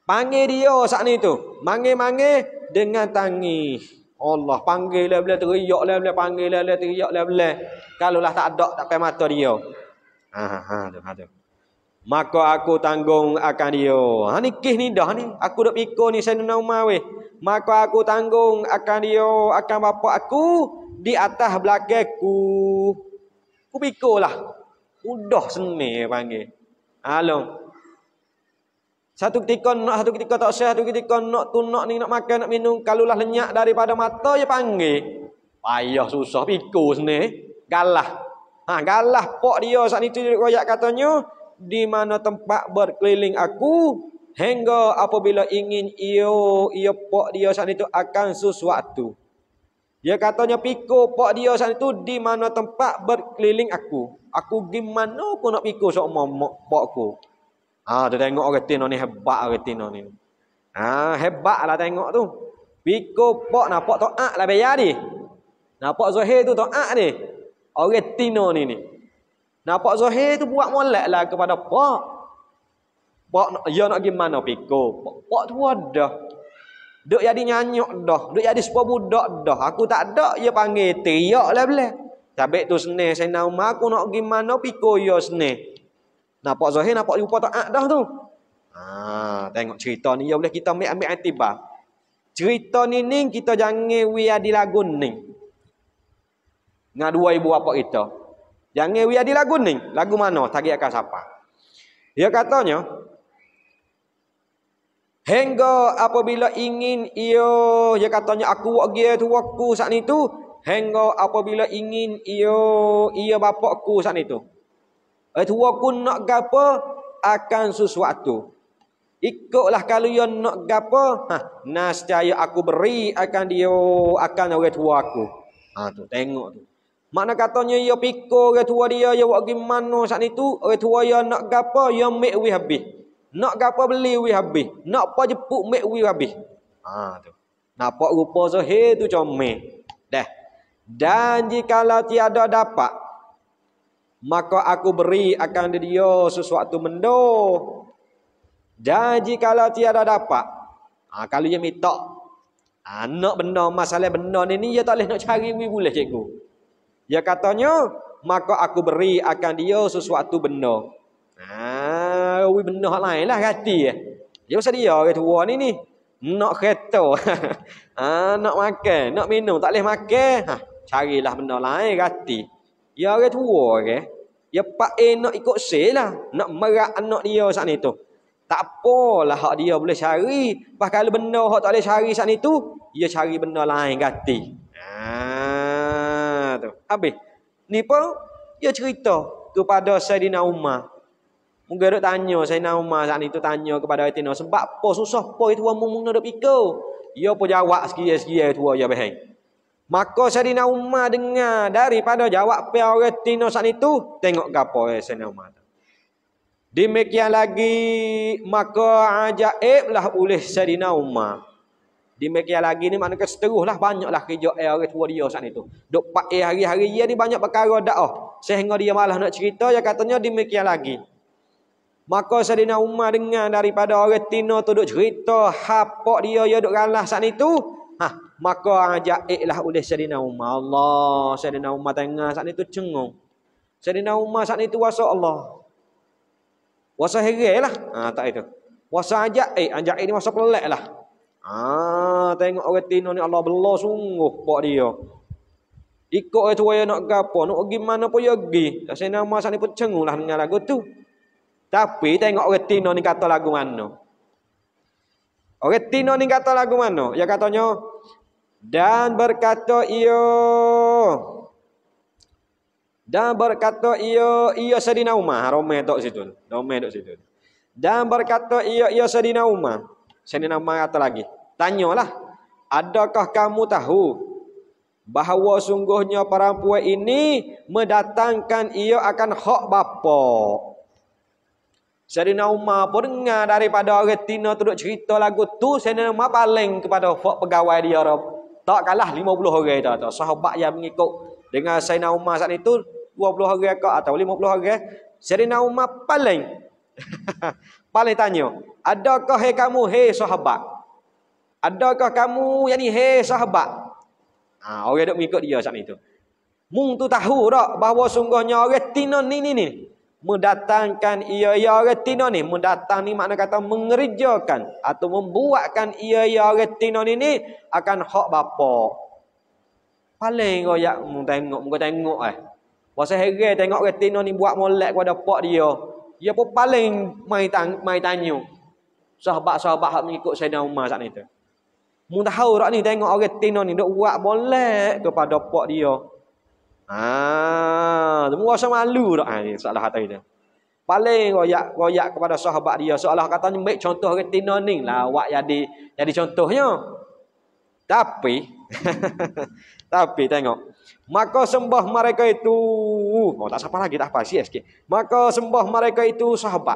Panggil dia saat itu. Mangi-mangi dengan tangih. Allah panggil lah bila teriak lah bila panggil lah bila teriak lah bila. Kalau lah tak ada tak payah mata dia. Ha, ha ha tu ha tu. Maka aku tanggung akan dia. Ha ni kisah ni dah ni. Aku dah pikul ni saya nak umar weh. Maka aku tanggung akan dia akan bapa aku di atas belakangku. Ku pikul lah. Udah seni panggil. Alung. Satu ketika nak, satu ketika tak sihat, satu ketika nak tu nak ni nak makan, nak minum. Kalulah lenyak daripada mata, ya panggil. Payah susah, piku sini. Galah. Ha, galah pok dia saat itu dia royak katanya. Di mana tempat berkeliling aku. Hingga apabila ingin iyo iyo pok dia saat itu akan sesuatu. Dia katanya piko pok dia saat itu di mana tempat berkeliling aku. Aku gimana aku nak piko seorang mok pokku. Ha, dia tengok retina ni hebat retina ni. Ha, hebatlah tengok tu. Biko pok nampak to'ak lah bayar ni. Nampak Zohir tu to'ak ni. Oh, retina ni ni. Nampak Zohir tu buat molek lah kepada pok. Pok nak, ya nak gimana piko? Pok, pok tu ada. Duk jadi nyanyuk dah. Duk jadi sebuah budak dah. Aku tak ada. Dia panggil teriak lah belah. Tapi tu seneh saya nak rumah. Aku nak gimana Biko ya seneh. Nampak zahir, nampak rupa tak akdah ah, tu. Ha, tengok cerita ni. Ya boleh kita ambil-ambil atibah. Cerita ni ni kita jangan wiyadilagun ni. Dengan dua ibu bapa kita. Jangan wiyadilagun ni. Lagu mana? Tagi akan siapa? Dia ya katanya. Hingga apabila ingin ia. Dia ya katanya aku wakil tu waku saat ni tu. Hingga apabila ingin ia. Ia bapakku saat ni tu. Itu eh, aku nak gapo akan sesuatu. Ikutlah kalau dia nak gapo, ha, nascaya aku beri akan dia akan orang tua aku. Ha tu tengok tu. Makna katanya dia piko orang tua dia, dia buat gimana saat ni tu, orang tua dia nak gapo, dia mik wi habis. Nak gapo beli wi habis. Nak apa jepuk mik wi habis. Ha tu. Nampak rupa zahir tu comel. Dah. Dan jika tiada dapat maka aku beri akan dia sesuatu mendo dan kalau tiada dapat ha, kalau dia minta anak ha, benda masalah benda ni dia tak boleh nak cari we boleh cikgu dia katanya maka aku beri akan dia sesuatu benda ha we benda hak lain lah hati ya. dia pasal dia orang tua ni ni nak kereta ha, nak makan nak minum tak boleh makan ha carilah benda lain gratis Ya orang tua orang. Ya pak eh nak ikut lah Nak merak anak dia saat ni tu. Tak apalah hak dia boleh cari. Bahkan kalau benda hak tak boleh cari saat ni tu. Ya cari benda lain ganti. Ah, tu. Habis. Ni pun. Ya cerita. Kepada Sayyidina Umar. Mungkin dia tanya Sayyidina Umar saat ni tu. Tanya kepada Sayyidina Sebab apa susah apa itu orang mungkin nak fikir. Ya apa jawab sekiranya-sekiranya tua ya behang. Maka Sayyidina Umar dengar daripada jawab orang Tino saat itu, tengok gapo eh, Sayyidina Umar. Demikian lagi, maka ajaiblah oleh Sayyidina Umar. Demikian lagi ni maknanya seteruhlah lah kerja orang tua dia saat itu. Duk pakai eh hari-hari dia ni banyak perkara dakwah. Oh. Sehingga dia malah nak cerita, dia katanya demikian lagi. Maka Sayyidina Umar dengar daripada orang Tino tu duk cerita, hapok dia, dia duk ralas saat itu, Ha, maka orang ajak iklah oleh Sayyidina Umar. Allah, Sayyidina Umar tengah saat ni tu cengung. Sayyidina Umar saat ni tu wasa Allah. Wasa heret lah. Ha, tak itu. Wasa ajak ik. Ajak ik ni wasa pelik lah. Ha, tengok orang tino ni Allah belah sungguh buat dia. Ikut orang tua yang nak gapa. Nak pergi mana pun ya pergi. Sayyidina Umar saat ni pun cengung lah dengan lagu tu. Tapi tengok orang tino ni kata lagu mana. Orang tino ni kata lagu mana. Ya katanya dan berkata ia dan berkata ia ia sedina umah ramai tok situ ramai tok situ dan berkata ia ia sedina umah sedina umah kata lagi tanyalah adakah kamu tahu bahawa sungguhnya perempuan ini mendatangkan ia akan hak bapa Sayyidina Umar pun dengar daripada orang Tina duduk cerita lagu tu Sayyidina Umar paling kepada fok pegawai dia tak kalah 50 orang itu atau sahabat yang mengikut dengan Sayyidina Umar saat itu 20 orang ke atau 50 orang. Sayyidina Umar paling paling tanya, adakah hai kamu hai sahabat? Adakah kamu yang ini hai sahabat? Ah ha, orang dok mengikut dia saat itu. Mung tu tahu dak bahawa sungguhnya orang tino ni ni ni mendatangkan ia ia retina ni mendatang ni makna kata mengerjakan atau membuatkan ia ia retina ni ni akan hak bapa paling royak tengok muka tengok eh bahasa heran tengok retina ni buat molek kepada pak dia dia pun paling mai tang mai tanyo sahabat-sahabat hak mengikut Saidina Umar saat ni tu mun tahu rak ni tengok retina ni dok buat molek kepada pak dia Ah, ha, semua rasa malu dak ha, ah, ni salah hati dia. Paling royak royak kepada sahabat dia. Seolah katanya baik contoh retina ni lah awak jadi jadi contohnya. Tapi tapi tengok. Maka sembah mereka itu, uh, oh tak siapa lagi tak apa sih sikit. Maka sembah mereka itu sahabat.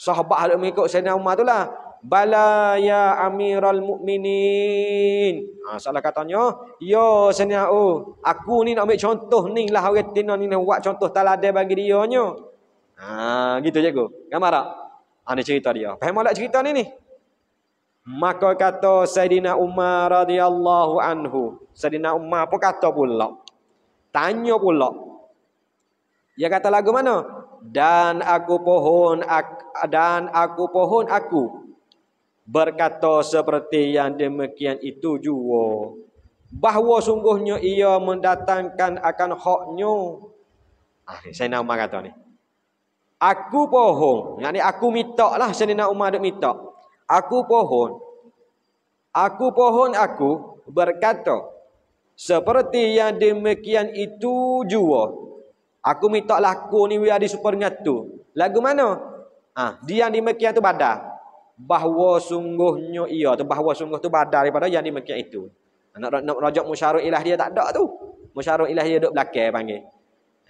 Sahabat hendak mengikut Sayyidina Umar itulah. Bala ya amiral mu'minin. Ha, salah katanya. Ya senia'u. Oh, aku ni nak ambil contoh ni lah. Orang tina ni nak buat contoh talada bagi dia ni. Ha, gitu cikgu. Gambar tak? Ada ha, cerita dia. Faham tak cerita ni ni? Maka kata Sayyidina Umar radhiyallahu anhu. Sayyidina Umar apa kata pula? Tanya pula. Dia kata lagu mana? Dan aku pohon ak dan aku pohon aku berkata seperti yang demikian itu jua bahawa sungguhnya ia mendatangkan akan haknya ah nak Umar kata ni aku pohon yakni aku mintaklah Sayyidina Umar nak minta aku pohon aku pohon aku berkata seperti yang demikian itu jua aku lah aku ni biar disuper ngatu lagu mana ah dia yang demikian tu badal bahawa sungguhnya ia tu bahawa sungguh tu badal daripada yang dimaksud itu. Nak nak rajak musyarah ilah dia tak ada tu. Musyarah ilah dia duk belakang panggil.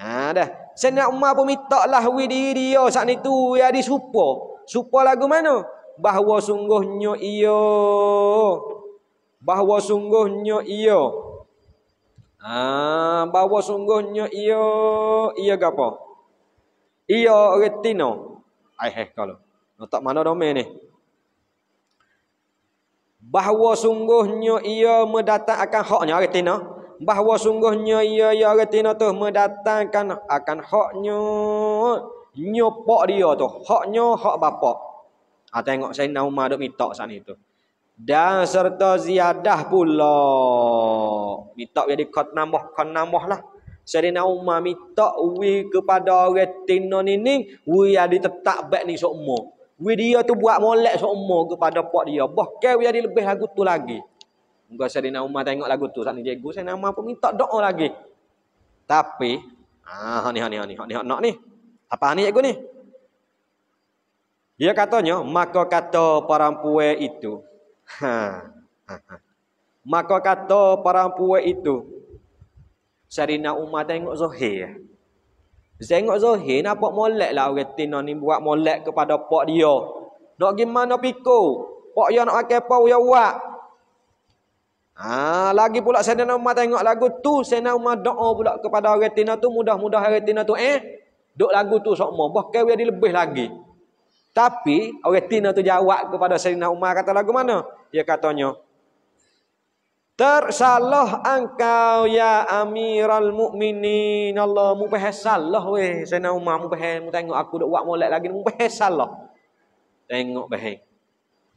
Ha dah. Sayyidina Umar pun minta lah wi diri dia saat itu ya di supo. Supo lagu mana? Bahawa sungguhnya ia bahawa sungguhnya ia Ah, ha, bahawa sungguhnya ia ia gapo? Ia retino. Aih eh kalau. tak mana domain ni? bahawa sungguhnya ia mendatangkan haknya artinya bahawa sungguhnya ia ya artinya tu mendatangkan akan haknya nyopok dia tu haknya hak bapak ha, tengok saya Umar duk minta sat tu dan serta ziyadah pula minta jadi kot nambah kon nambah lah Sayyidina Umar minta kepada orang tino ni ni wi ada tetap ni semua Wih dia tu buat molek semua kepada pak dia. Bahkan jadi lebih lagu tu lagi. Enggak saya dina umat tengok lagu tu. Saat ni cikgu saya nama pun minta doa lagi. Tapi. Ah, ni, ni, ni, ni, ni, ni. Apa ni cikgu ni? Dia katanya, maka kata perempuan itu. Ha, ha, ha. Maka kata perempuan itu. Sarina Umar tengok Zohir. Sengok Zohir nampak molek lah orang tino ni buat molek kepada pak dia. Nak gimana piko? Pak dia nak pakai apa dia buat? Ah, lagi pula Sayyidina Umar tengok lagu tu, Sayyidina Umar doa pula kepada orang tino tu mudah-mudah orang tino tu eh duk lagu tu sokmo bahkan dia lebih lagi. Tapi orang tino tu jawab kepada Sayyidina Umar kata lagu mana? Dia katanya, Tersalah engkau ya Amiral Mukminin. Allah mu pehsalah we. Saya nak umar mu peh mu tengok aku dak buat molek lagi mu pehsalah. Tengok peh.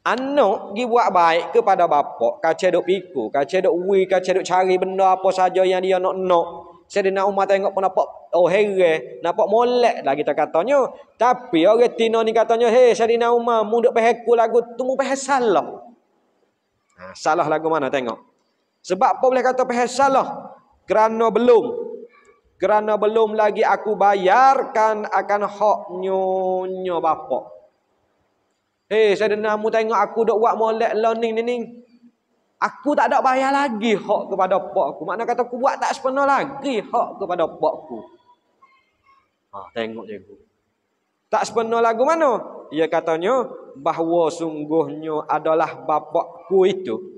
Anak gi buat baik kepada bapak, kaca dok piku, kaca dok wui, kaca dok cari benda apa saja yang dia nak nak. Saya nak umar tengok pun nampak oh here, nampak molek lagi tak katanya. Tapi orang tino ni katanya, "Hei, saya nak umar mu dak pehku lagu tu mu pehsalah." Nah, ha, salah lagu mana tengok. Sebab apa boleh kata pihak salah? Kerana belum. Kerana belum lagi aku bayarkan akan hak nyonya bapak. Hei, saya dengar mu tengok aku dok buat molek learning ni ni. Aku tak ada bayar lagi hak kepada pak aku. Makna kata aku buat tak sepenuh lagi hak kepada pak aku. Ha, tengok cikgu. Tak sepenuh lagu mana? Ia katanya bahawa sungguhnya adalah bapakku itu.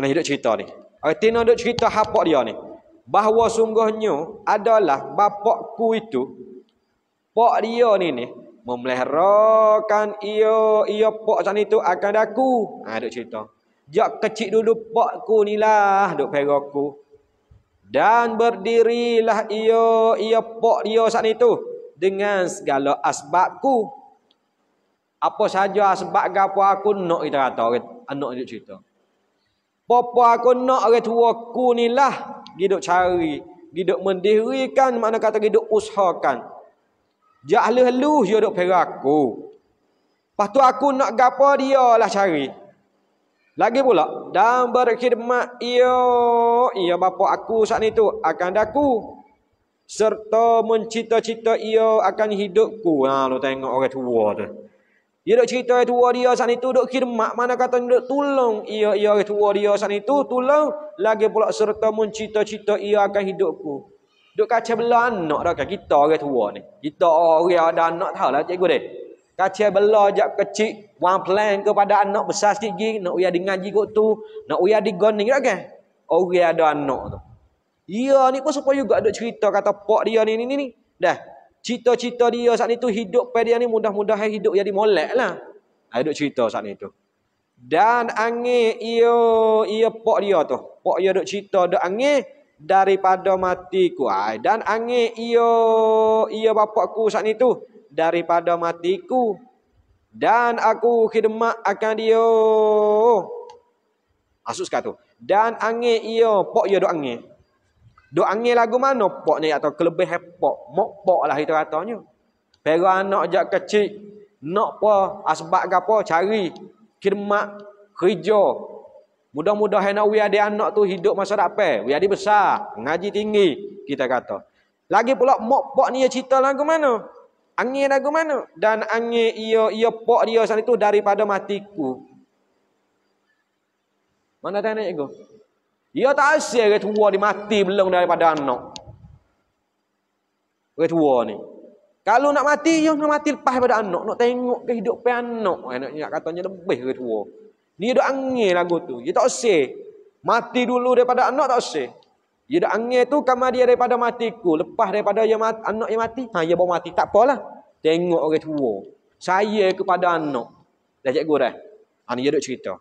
Ana hidup cerita ni. Artinya duk cerita hapak dia ni. Bahawa sungguhnya adalah bapakku itu pak dia ni ni memelahirkan ia ia pak sana itu akan aku. Ha duk cerita. Jak kecil dulu pakku ni lah duk peraku. Dan berdirilah ia ia pak dia sana itu dengan segala asbabku. Apa saja sebab gapo aku nak kita kata anak duk cerita. Papa aku nak orang tua ku ni lah. Giduk cari. Giduk mendirikan. Mana kata giduk usahakan. Jahluh-luh dia duk pera aku. Lepas tu aku nak gapa dia lah cari. Lagi pula. Dan berkhidmat ia. Ia bapa aku saat itu Akan daku. Serta mencita-cita ia akan hidupku. Nah, ha, lu tengok orang tua tu. Dia dok cerita ayat tua dia saat itu dok khidmat. Mana kata dok tolong iya iya ayat tua dia saat itu tolong lagi pula serta mencita-cita ia akan hidupku. Dok kaca bela anak dah kan kita orang tua ni. Kita orang ada anak tahulah cikgu deh. Kaca belah jak kecil wan plan kepada anak besar sikit gi nak uya dengaji kok tu, nak uya digoning dah kan. Orang ada anak tu. Ia ni pun supaya juga dok cerita kata pak dia ni ni ni. Dah, Cita-cita dia saat itu hidup pada ni mudah-mudahan hidup jadi molek lah. Hidup ha, cerita saat itu. Dan angin ia, ia pok dia tu. Pok dia duk cerita duk angin daripada matiku. Ay, ha, dan angin ia, ia bapakku saat itu daripada matiku. Dan aku khidmat akan dia. Masuk ha, sekarang tu. Dan angin ia, pok dia duk angin. Duk angin lagu mana pok ni atau kelebih eh, pok, mok pok lah itu katanya. Pera anak jak kecil, nak apa, asbab ke apa, cari kirmak, kerja. Mudah-mudahan nak wiyadi anak tu hidup masa tak apa. Wiyadi besar, ngaji tinggi, kita kata. Lagi pula mok pok ni cerita lagu mana? Angin lagu mana? Dan angin ia, ia pok dia sana itu daripada matiku. Mana tanya ikut? Ia tak asyik orang tua ni mati belum daripada anak. Orang tua ni. Kalau nak mati, ia nak mati lepas daripada anak. Nak tengok kehidupan anak. Anak eh, nak katanya lebih orang tua. Ni dah angin lagu tu. Ia tak asyik. Mati dulu daripada anak tak asyik. Ia ada angin tu kamar dia daripada matiku. Lepas daripada ia mati, anak yang mati. Ha, ia bawa mati. Tak apalah. Tengok orang tua. Saya kepada anak. Dah cikgu dah. Ha, dia duk cerita.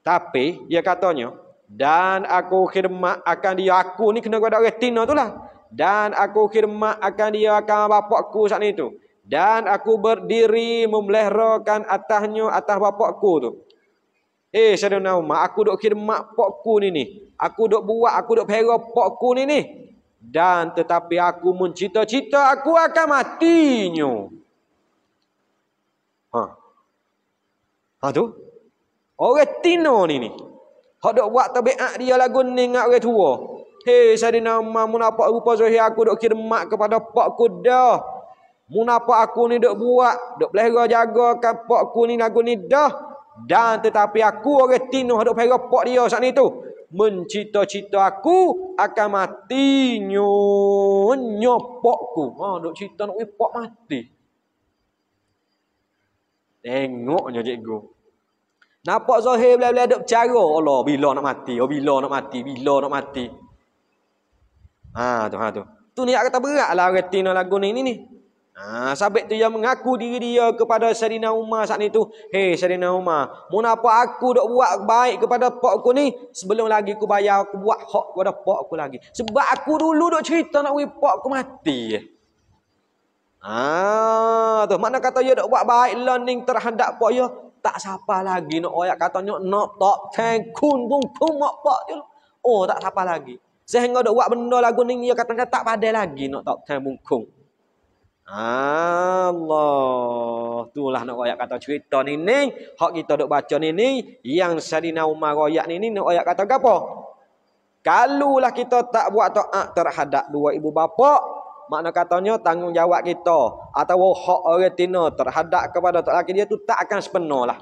Tapi, dia katanya, dan aku khidmat akan dia. Aku ni kena kepada retina tu lah. Dan aku khidmat akan dia akan bapakku saat ni tu. Dan aku berdiri memelerakan atasnya atas bapakku tu. Eh, saya nak nama. Aku duk khidmat pokku ni ni. Aku duk buat, aku duk pera pokku ni ni. Dan tetapi aku mencita-cita aku akan matinya. Ha. Ha tu? Orang oh, tino ni ni. Hak dok buat tabiat dia lagu ni ngak orang tua. Hei di nama munapa rupa zahir aku dok khidmat kepada pak ku dah. Munapa aku ni dok buat dok belera jaga kan pak ku ni lagu ni dah. Dan tetapi aku orang tinu dok pera pak dia saat ni tu. Mencita-cita aku akan mati nyonya pak ku. Ha dok cita nak pak mati. Tengoknya cikgu. Nampak Zohir bila-bila ada bercara. Allah, bila nak mati. Oh, bila nak mati. Bila nak mati. Ha, tu, ha, tu. Tu ni kata berat lah retina lagu ni ni ni. Ha, sahabat tu yang mengaku diri dia kepada Serina Umar saat ni tu. Hei, Serina Umar. Mun apa aku dok buat baik kepada pak aku ni. Sebelum lagi aku bayar, aku buat hak kepada pak aku lagi. Sebab aku dulu dok cerita nak beri pak aku mati. Ah, tu. Mana kata dia dok buat baik learning terhadap pak dia tak siapa lagi nak oyak kata nyok nak tak tengkun bung kumak pak tu. Oh tak siapa lagi. Sehingga dok buat benda lagu ni dia katanya tak padai lagi nak tak mungkung. Allah. Itulah nak oyak kata cerita ni ni. Hak kita dok baca ni ni yang Sarina Umar oyak ni ni nak oyak kata apa? Kalulah kita tak buat taat terhadap dua ibu bapa, makna katanya tanggungjawab kita atau hak orang tina terhadap kepada lelaki dia tu tak akan sepenuhlah.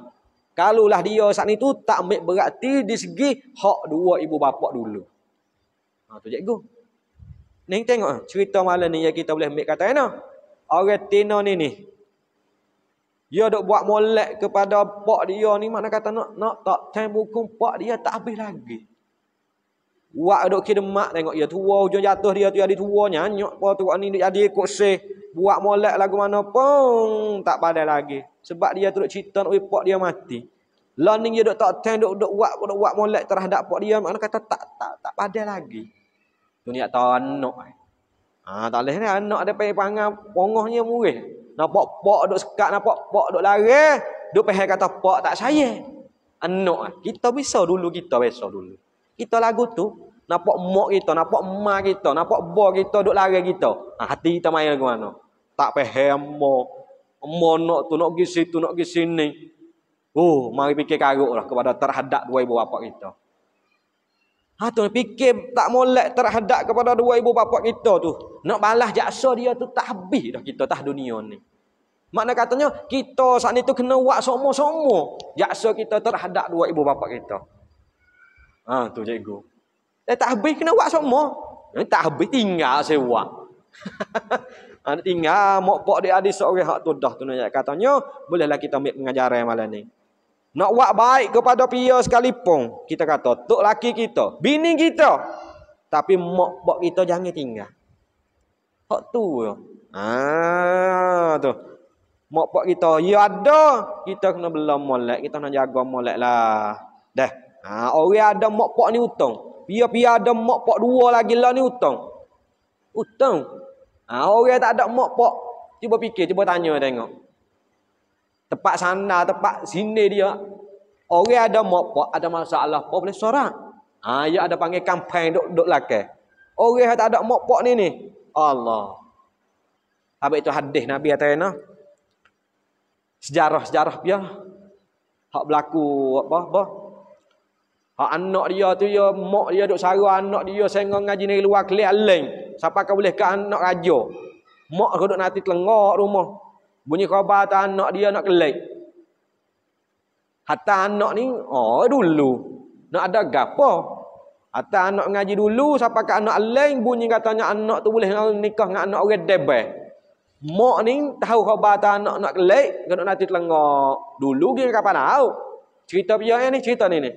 Kalulah dia saat ni tu tak ambil berarti di segi hak dua ibu bapa dulu. Ha tu cikgu. Ni tengok cerita malam ni yang kita boleh ambil kata kena. Ya, orang tina ni ni. Dia dok buat molek kepada pak dia ni makna kata nak nak tak tembukung pak dia tak habis lagi. Buat duk kira mak tengok dia tua hujung jatuh dia tu jadi tua nyanyuk apa tu ni jadi kosih buat molek lagu mana pun tak padan lagi sebab dia tu duk cerita nak wipak dia mati learning dia duk tak tang duk duk buat duk buat molek terhadap pak dia mana kata tak tak tak padan lagi tu niat tanok ah ha, tak leh ni anak dia pergi pangang pongohnya murih nampak pak duk sekat nampak pak duk lari eh. duk pergi kata pak tak saya anak kita bisa dulu kita besok dulu kita lagu tu nampak mak kita nampak mak kita nampak bo kita duk lari kita ha, hati kita main ke mana tak paham mo mo nak tu nak pergi situ nak pergi sini oh uh, mari fikir karuklah kepada terhadap dua ibu bapa kita Ha tu fikir tak molek terhadap kepada dua ibu bapa kita tu. Nak balas jaksa dia tu tak habis dah kita tah dunia ni. Makna katanya kita saat ni tu kena buat semua-semua jaksa kita terhadap dua ibu bapa kita. Ha tu cikgu. Dah eh, tak habis kena buat semua. Eh, tak habis tinggal sewa. ha tinggal mak pak dia ada seorang hak tu dah tu nanya katanya bolehlah kita ambil pengajaran malam ni. Nak buat baik kepada pia sekalipun kita kata tok laki kita, bini kita. Tapi mak pak kita jangan tinggal. Hak tu. Ha tu. Mak pak kita, ya ada, kita kena bela molek, kita nak jaga molek lah. Dah. Ha, orang ada mak pak ni hutang. Pia-pia ada mak pak dua lagi lah ni hutang. Hutang. Ha, orang tak ada mak pak. Cuba fikir, cuba tanya tengok. Tempat sana, tempat sini dia. Orang ada mak pak, ada masalah pak boleh sorak. Ha, dia ya ada panggil kampang duduk laki. Orang tak ada mak pak ni ni. Allah. Habis itu hadis Nabi Atayana. Sejarah-sejarah dia. Hak berlaku apa-apa. Hak ah, anak dia tu ya mak dia duk sara anak dia sengong ngaji dari luar kelas lain. Siapa kau boleh ke anak raja? Mak aku duk nanti telengok rumah. Bunyi khabar tu anak dia nak kelek. Hatta anak ni, oh dulu. Nak ada gapo? Hatta anak ngaji dulu, siapa ke anak lain bunyi katanya anak tu boleh nikah dengan anak orang debel. Mak ni tahu khabar tu anak nak kelek, kena nanti telengok. Dulu dia kapan tahu? Cerita dia ni, cerita ni ni.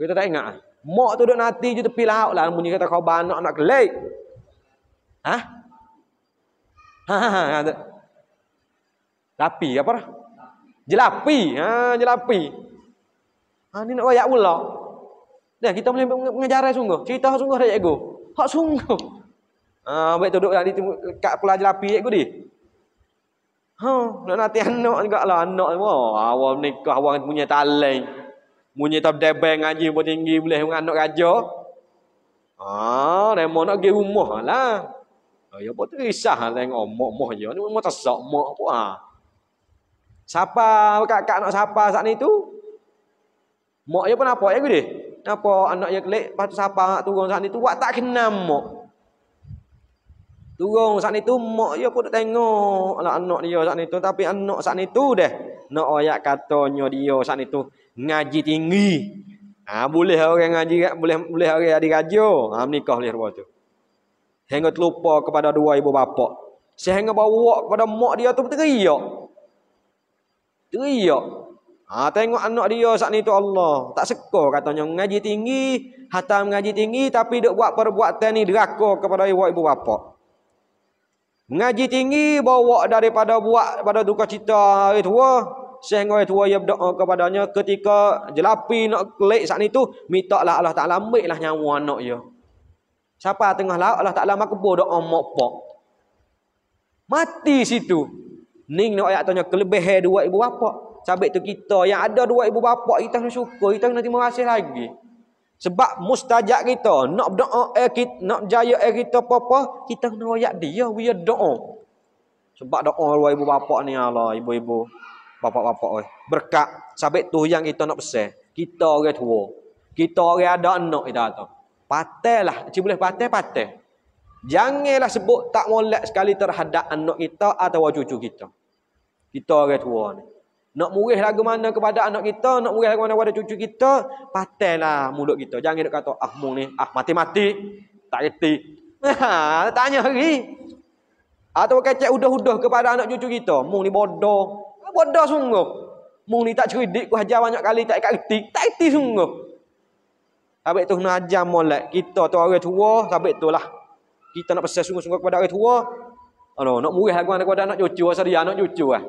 Kita tak ingat. Ah. Mak tu duduk nanti je tepi laut lah. Bunyi kata kau banak nak kelek. Ha? Ha ha, ha, ha. Lapi apa dah? Jelapi. Ha, jelapi. Ha, ni nak rayak pula. Dah, kita boleh mengajarai sungguh. Cerita sungguh dah, cikgu. Hak sungguh. Ha, baik tu duduk lah. Ditemu, kat pulau jelapi, cikgu dia. Ha, nak nanti anak juga lah. Anak semua. Oh, awal menikah, awal punya talent. Munyi tak ada ngaji pun tinggi boleh dengan anak raja. Ah, remo nak pergi rumah lah. Oh, ya betul risah lah dengan omok-omok je. Ni memang tersak mak pun. Ha. Ah. Siapa kakak nak siapa saat ni tu? Mak dia pun apa ya gede? Apa anak dia kelik? Lepas tu siapa nak turun saat ni tu? Wak tak kenal mak. Turun saat ni tu mak dia pun tengok anak lah anak dia saat ni tu. Tapi anak saat ni tu deh. Nak ayat katanya dia saat ni tu ngaji tinggi. Ha, boleh lah orang ngaji, boleh boleh orang ada raja. Ha menikah leh rupa tu. Hingga terlupa kepada dua ibu bapa. Sehingga bawa kepada mak dia tu teriak. Teriak. Ha tengok anak dia saat ni tu Allah, tak seko katanya ngaji tinggi, hatta mengaji tinggi tapi dak buat perbuatan ni deraka kepada ibu, ibu bapa. Mengaji tinggi bawa daripada buat pada duka cita hari tua sehingga tua ia berdoa kepadanya ketika jelapi nak kelik saat itu minta lah Allah Ta'ala ambil lah nyawa anak ia siapa tengah laut Allah Ta'ala makbul doa mokpok mati situ ni nak ayat tanya kelebihan dua ibu bapa sabit tu kita yang ada dua ibu bapa kita nak syukur kita nak terima hasil lagi sebab mustajak kita nak berdoa eh, kita, nak jaya eh, kita apa-apa kita nak ayat dia we doa sebab doa dua ibu bapa ni Allah ibu-ibu bapak-bapak oi. Berkat sampai tu yang kita nak besar. Kita orang tua. Kita orang ada anak kita tu. Patailah, cik boleh patai patai. Janganlah sebut tak molek sekali terhadap anak kita atau cucu kita. Kita orang tua ni. Nak murih lagu mana kepada anak kita, nak murih lagu mana kepada cucu kita, patailah mulut kita. Jangan nak kata ah mung ni, ah mati-mati. Tak reti. Ha, tanya lagi. Atau kecek udah-udah kepada anak cucu kita. Mung ni bodoh bodoh sungguh. Mung ni tak cerdik ku hajar banyak kali tak ikat Tak ikat sungguh. Habis tu nak ajar molek. Kita tu orang tua. Habis tu lah. Kita nak pesan sungguh-sungguh kepada orang tua. Aduh, nak murih lah kepada anak cucu. Asal dia anak cucu lah.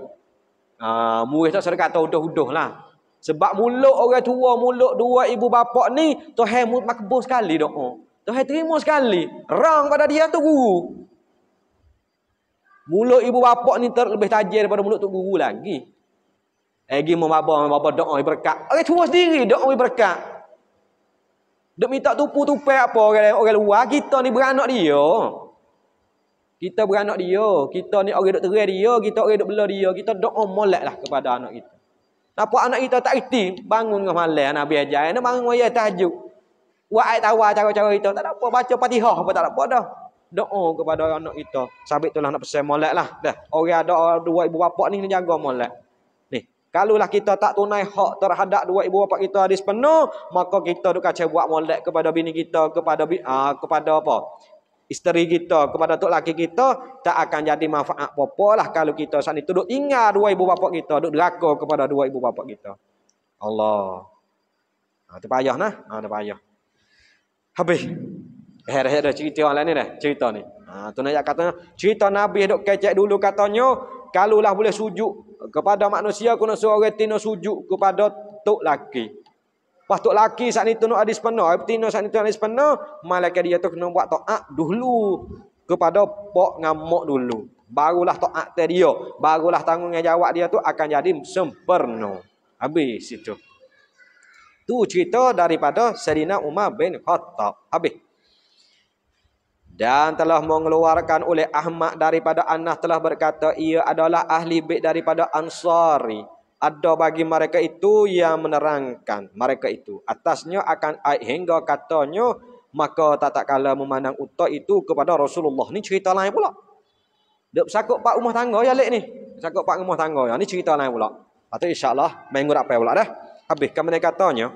Uh, murih tak serikat tau huduh-huduh lah. Sebab mulut orang tua, mulut dua ibu bapak ni. tu Tuhan makbul sekali tu Tuhan terima sekali. Rang pada dia tu guru. Mulut ibu bapa ni terlebih tajir daripada mulut tu guru lagi. Lagi membaba, membaba doa berkat. Orang tua sendiri doa berkat. Dia minta tupu-tupu apa orang, orang luar. Kita ni beranak dia. Kita beranak dia. Kita ni orang duk terai dia. Kita orang duk bela dia. Kita doa molek lah kepada anak kita. Apa anak kita tak kerti. Bangun dengan malam. Nabi ajar. Dia bangun dengan tajuk. Buat air tawar cara-cara kita. Tak ada apa. Baca patihah apa tak ada apa dah doa kepada anak kita. Sabit itulah nak pesan molek lah. Dah. Orang doa dua ibu bapak ni jaga molek. Nih. Kalau lah kita tak tunai hak terhadap dua ibu bapak kita ada sepenuh, maka kita duk kacau buat molek kepada bini kita, kepada ah, kepada apa? Isteri kita, kepada tu laki kita, tak akan jadi manfaat apa-apa lah kalau kita saat itu duduk ingat dua ibu bapak kita, duduk deraka kepada dua ibu bapak kita. Allah. Ha, ah, terpayah nah, ha, ah, terpayah. Habis. Her her dah cerita orang lain ni dah, cerita ni. Ha tu nak kata cerita Nabi dok kecek dulu katanya, kalulah boleh sujud kepada manusia kena seorang tino sujud kepada tok laki. Pas tok laki saat ni tino ada sepenuh, tino saat ni tino ada sepenuh, malaikat dia tu kena buat taat dulu kepada pok ngamuk dulu. Barulah taat ter dia, barulah tanggungjawab dia tu akan jadi sempurna. Habis itu. Tu cerita daripada Serina Umar bin Khattab. Habis. Dan telah mengeluarkan oleh Ahmad daripada Anas telah berkata ia adalah ahli bid daripada Ansari. Ada bagi mereka itu yang menerangkan mereka itu. Atasnya akan hingga katanya maka tak tak kala memandang utak itu kepada Rasulullah. Ini cerita lain pula. Dia bersakut pak rumah tangga ya lek ni. Bersakut pak rumah tangga ya. Ini cerita lain pula. Atau insyaAllah main ngurak payah pula dah. Habis kemudian katanya.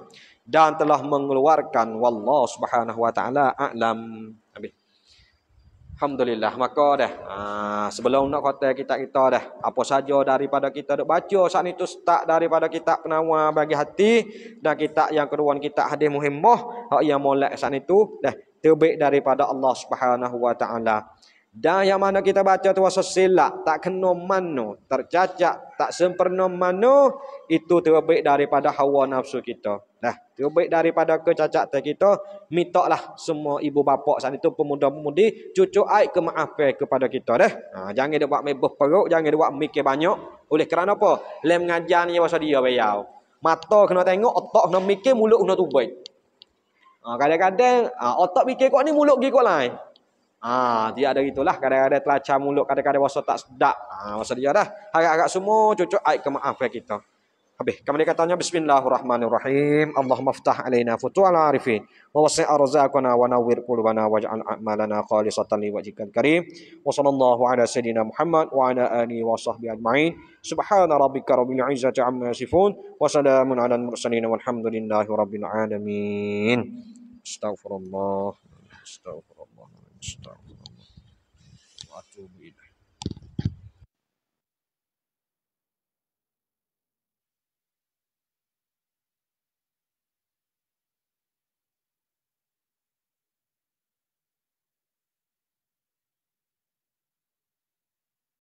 Dan telah mengeluarkan Wallah subhanahu wa ta'ala a'lam. Habis. Alhamdulillah maka dah ah, sebelum nak khotel kita kita dah apa saja daripada kita dok baca saat itu start daripada kita penawa bagi hati dan kita yang kedua kita hadis muhimmah hak yang molek saat itu dah terbaik daripada Allah Subhanahu wa taala dan yang mana kita baca tu wasa silap, tak kena mano, tercacat, tak sempurna mano, itu terbaik daripada hawa nafsu kita. Nah, terbaik daripada kecacatan kita, mintalah semua ibu bapa saat itu pemuda-pemudi, cucu aik kemaafan kepada kita deh. Ha, jangan dia buat mebuh perut, jangan dia buat mikir banyak. Oleh kerana apa? Lem mengajar ni wasa dia bayau. Mata kena tengok, otak kena mikir, mulut kena tubuh. Ha, kadang-kadang, ha, otak mikir kok ni mulut pergi kok lain. Ha, dia ada itulah kadang-kadang telacam mulut, kadang-kadang rasa tak sedap. Ha, masa dia dah. Harap-harap semua cucuk aib kemaafan kita. Habis. Kemudian dia katanya bismillahirrahmanirrahim. Allah ftah alaina futuwal arifin wa wasi' arzaqana wa nawwir qulubana waj'al a'malana khalisatan li wajhikal karim. Wa sallallahu ala sayidina Muhammad wa ala alihi wa sahbihi ajma'in. Subhana rabbika rabbil izzati amma yasifun wa salamun 'alal mursalin walhamdulillahi rabbil alamin. Astaghfirullah. Astaghfirullah. Stop. Então.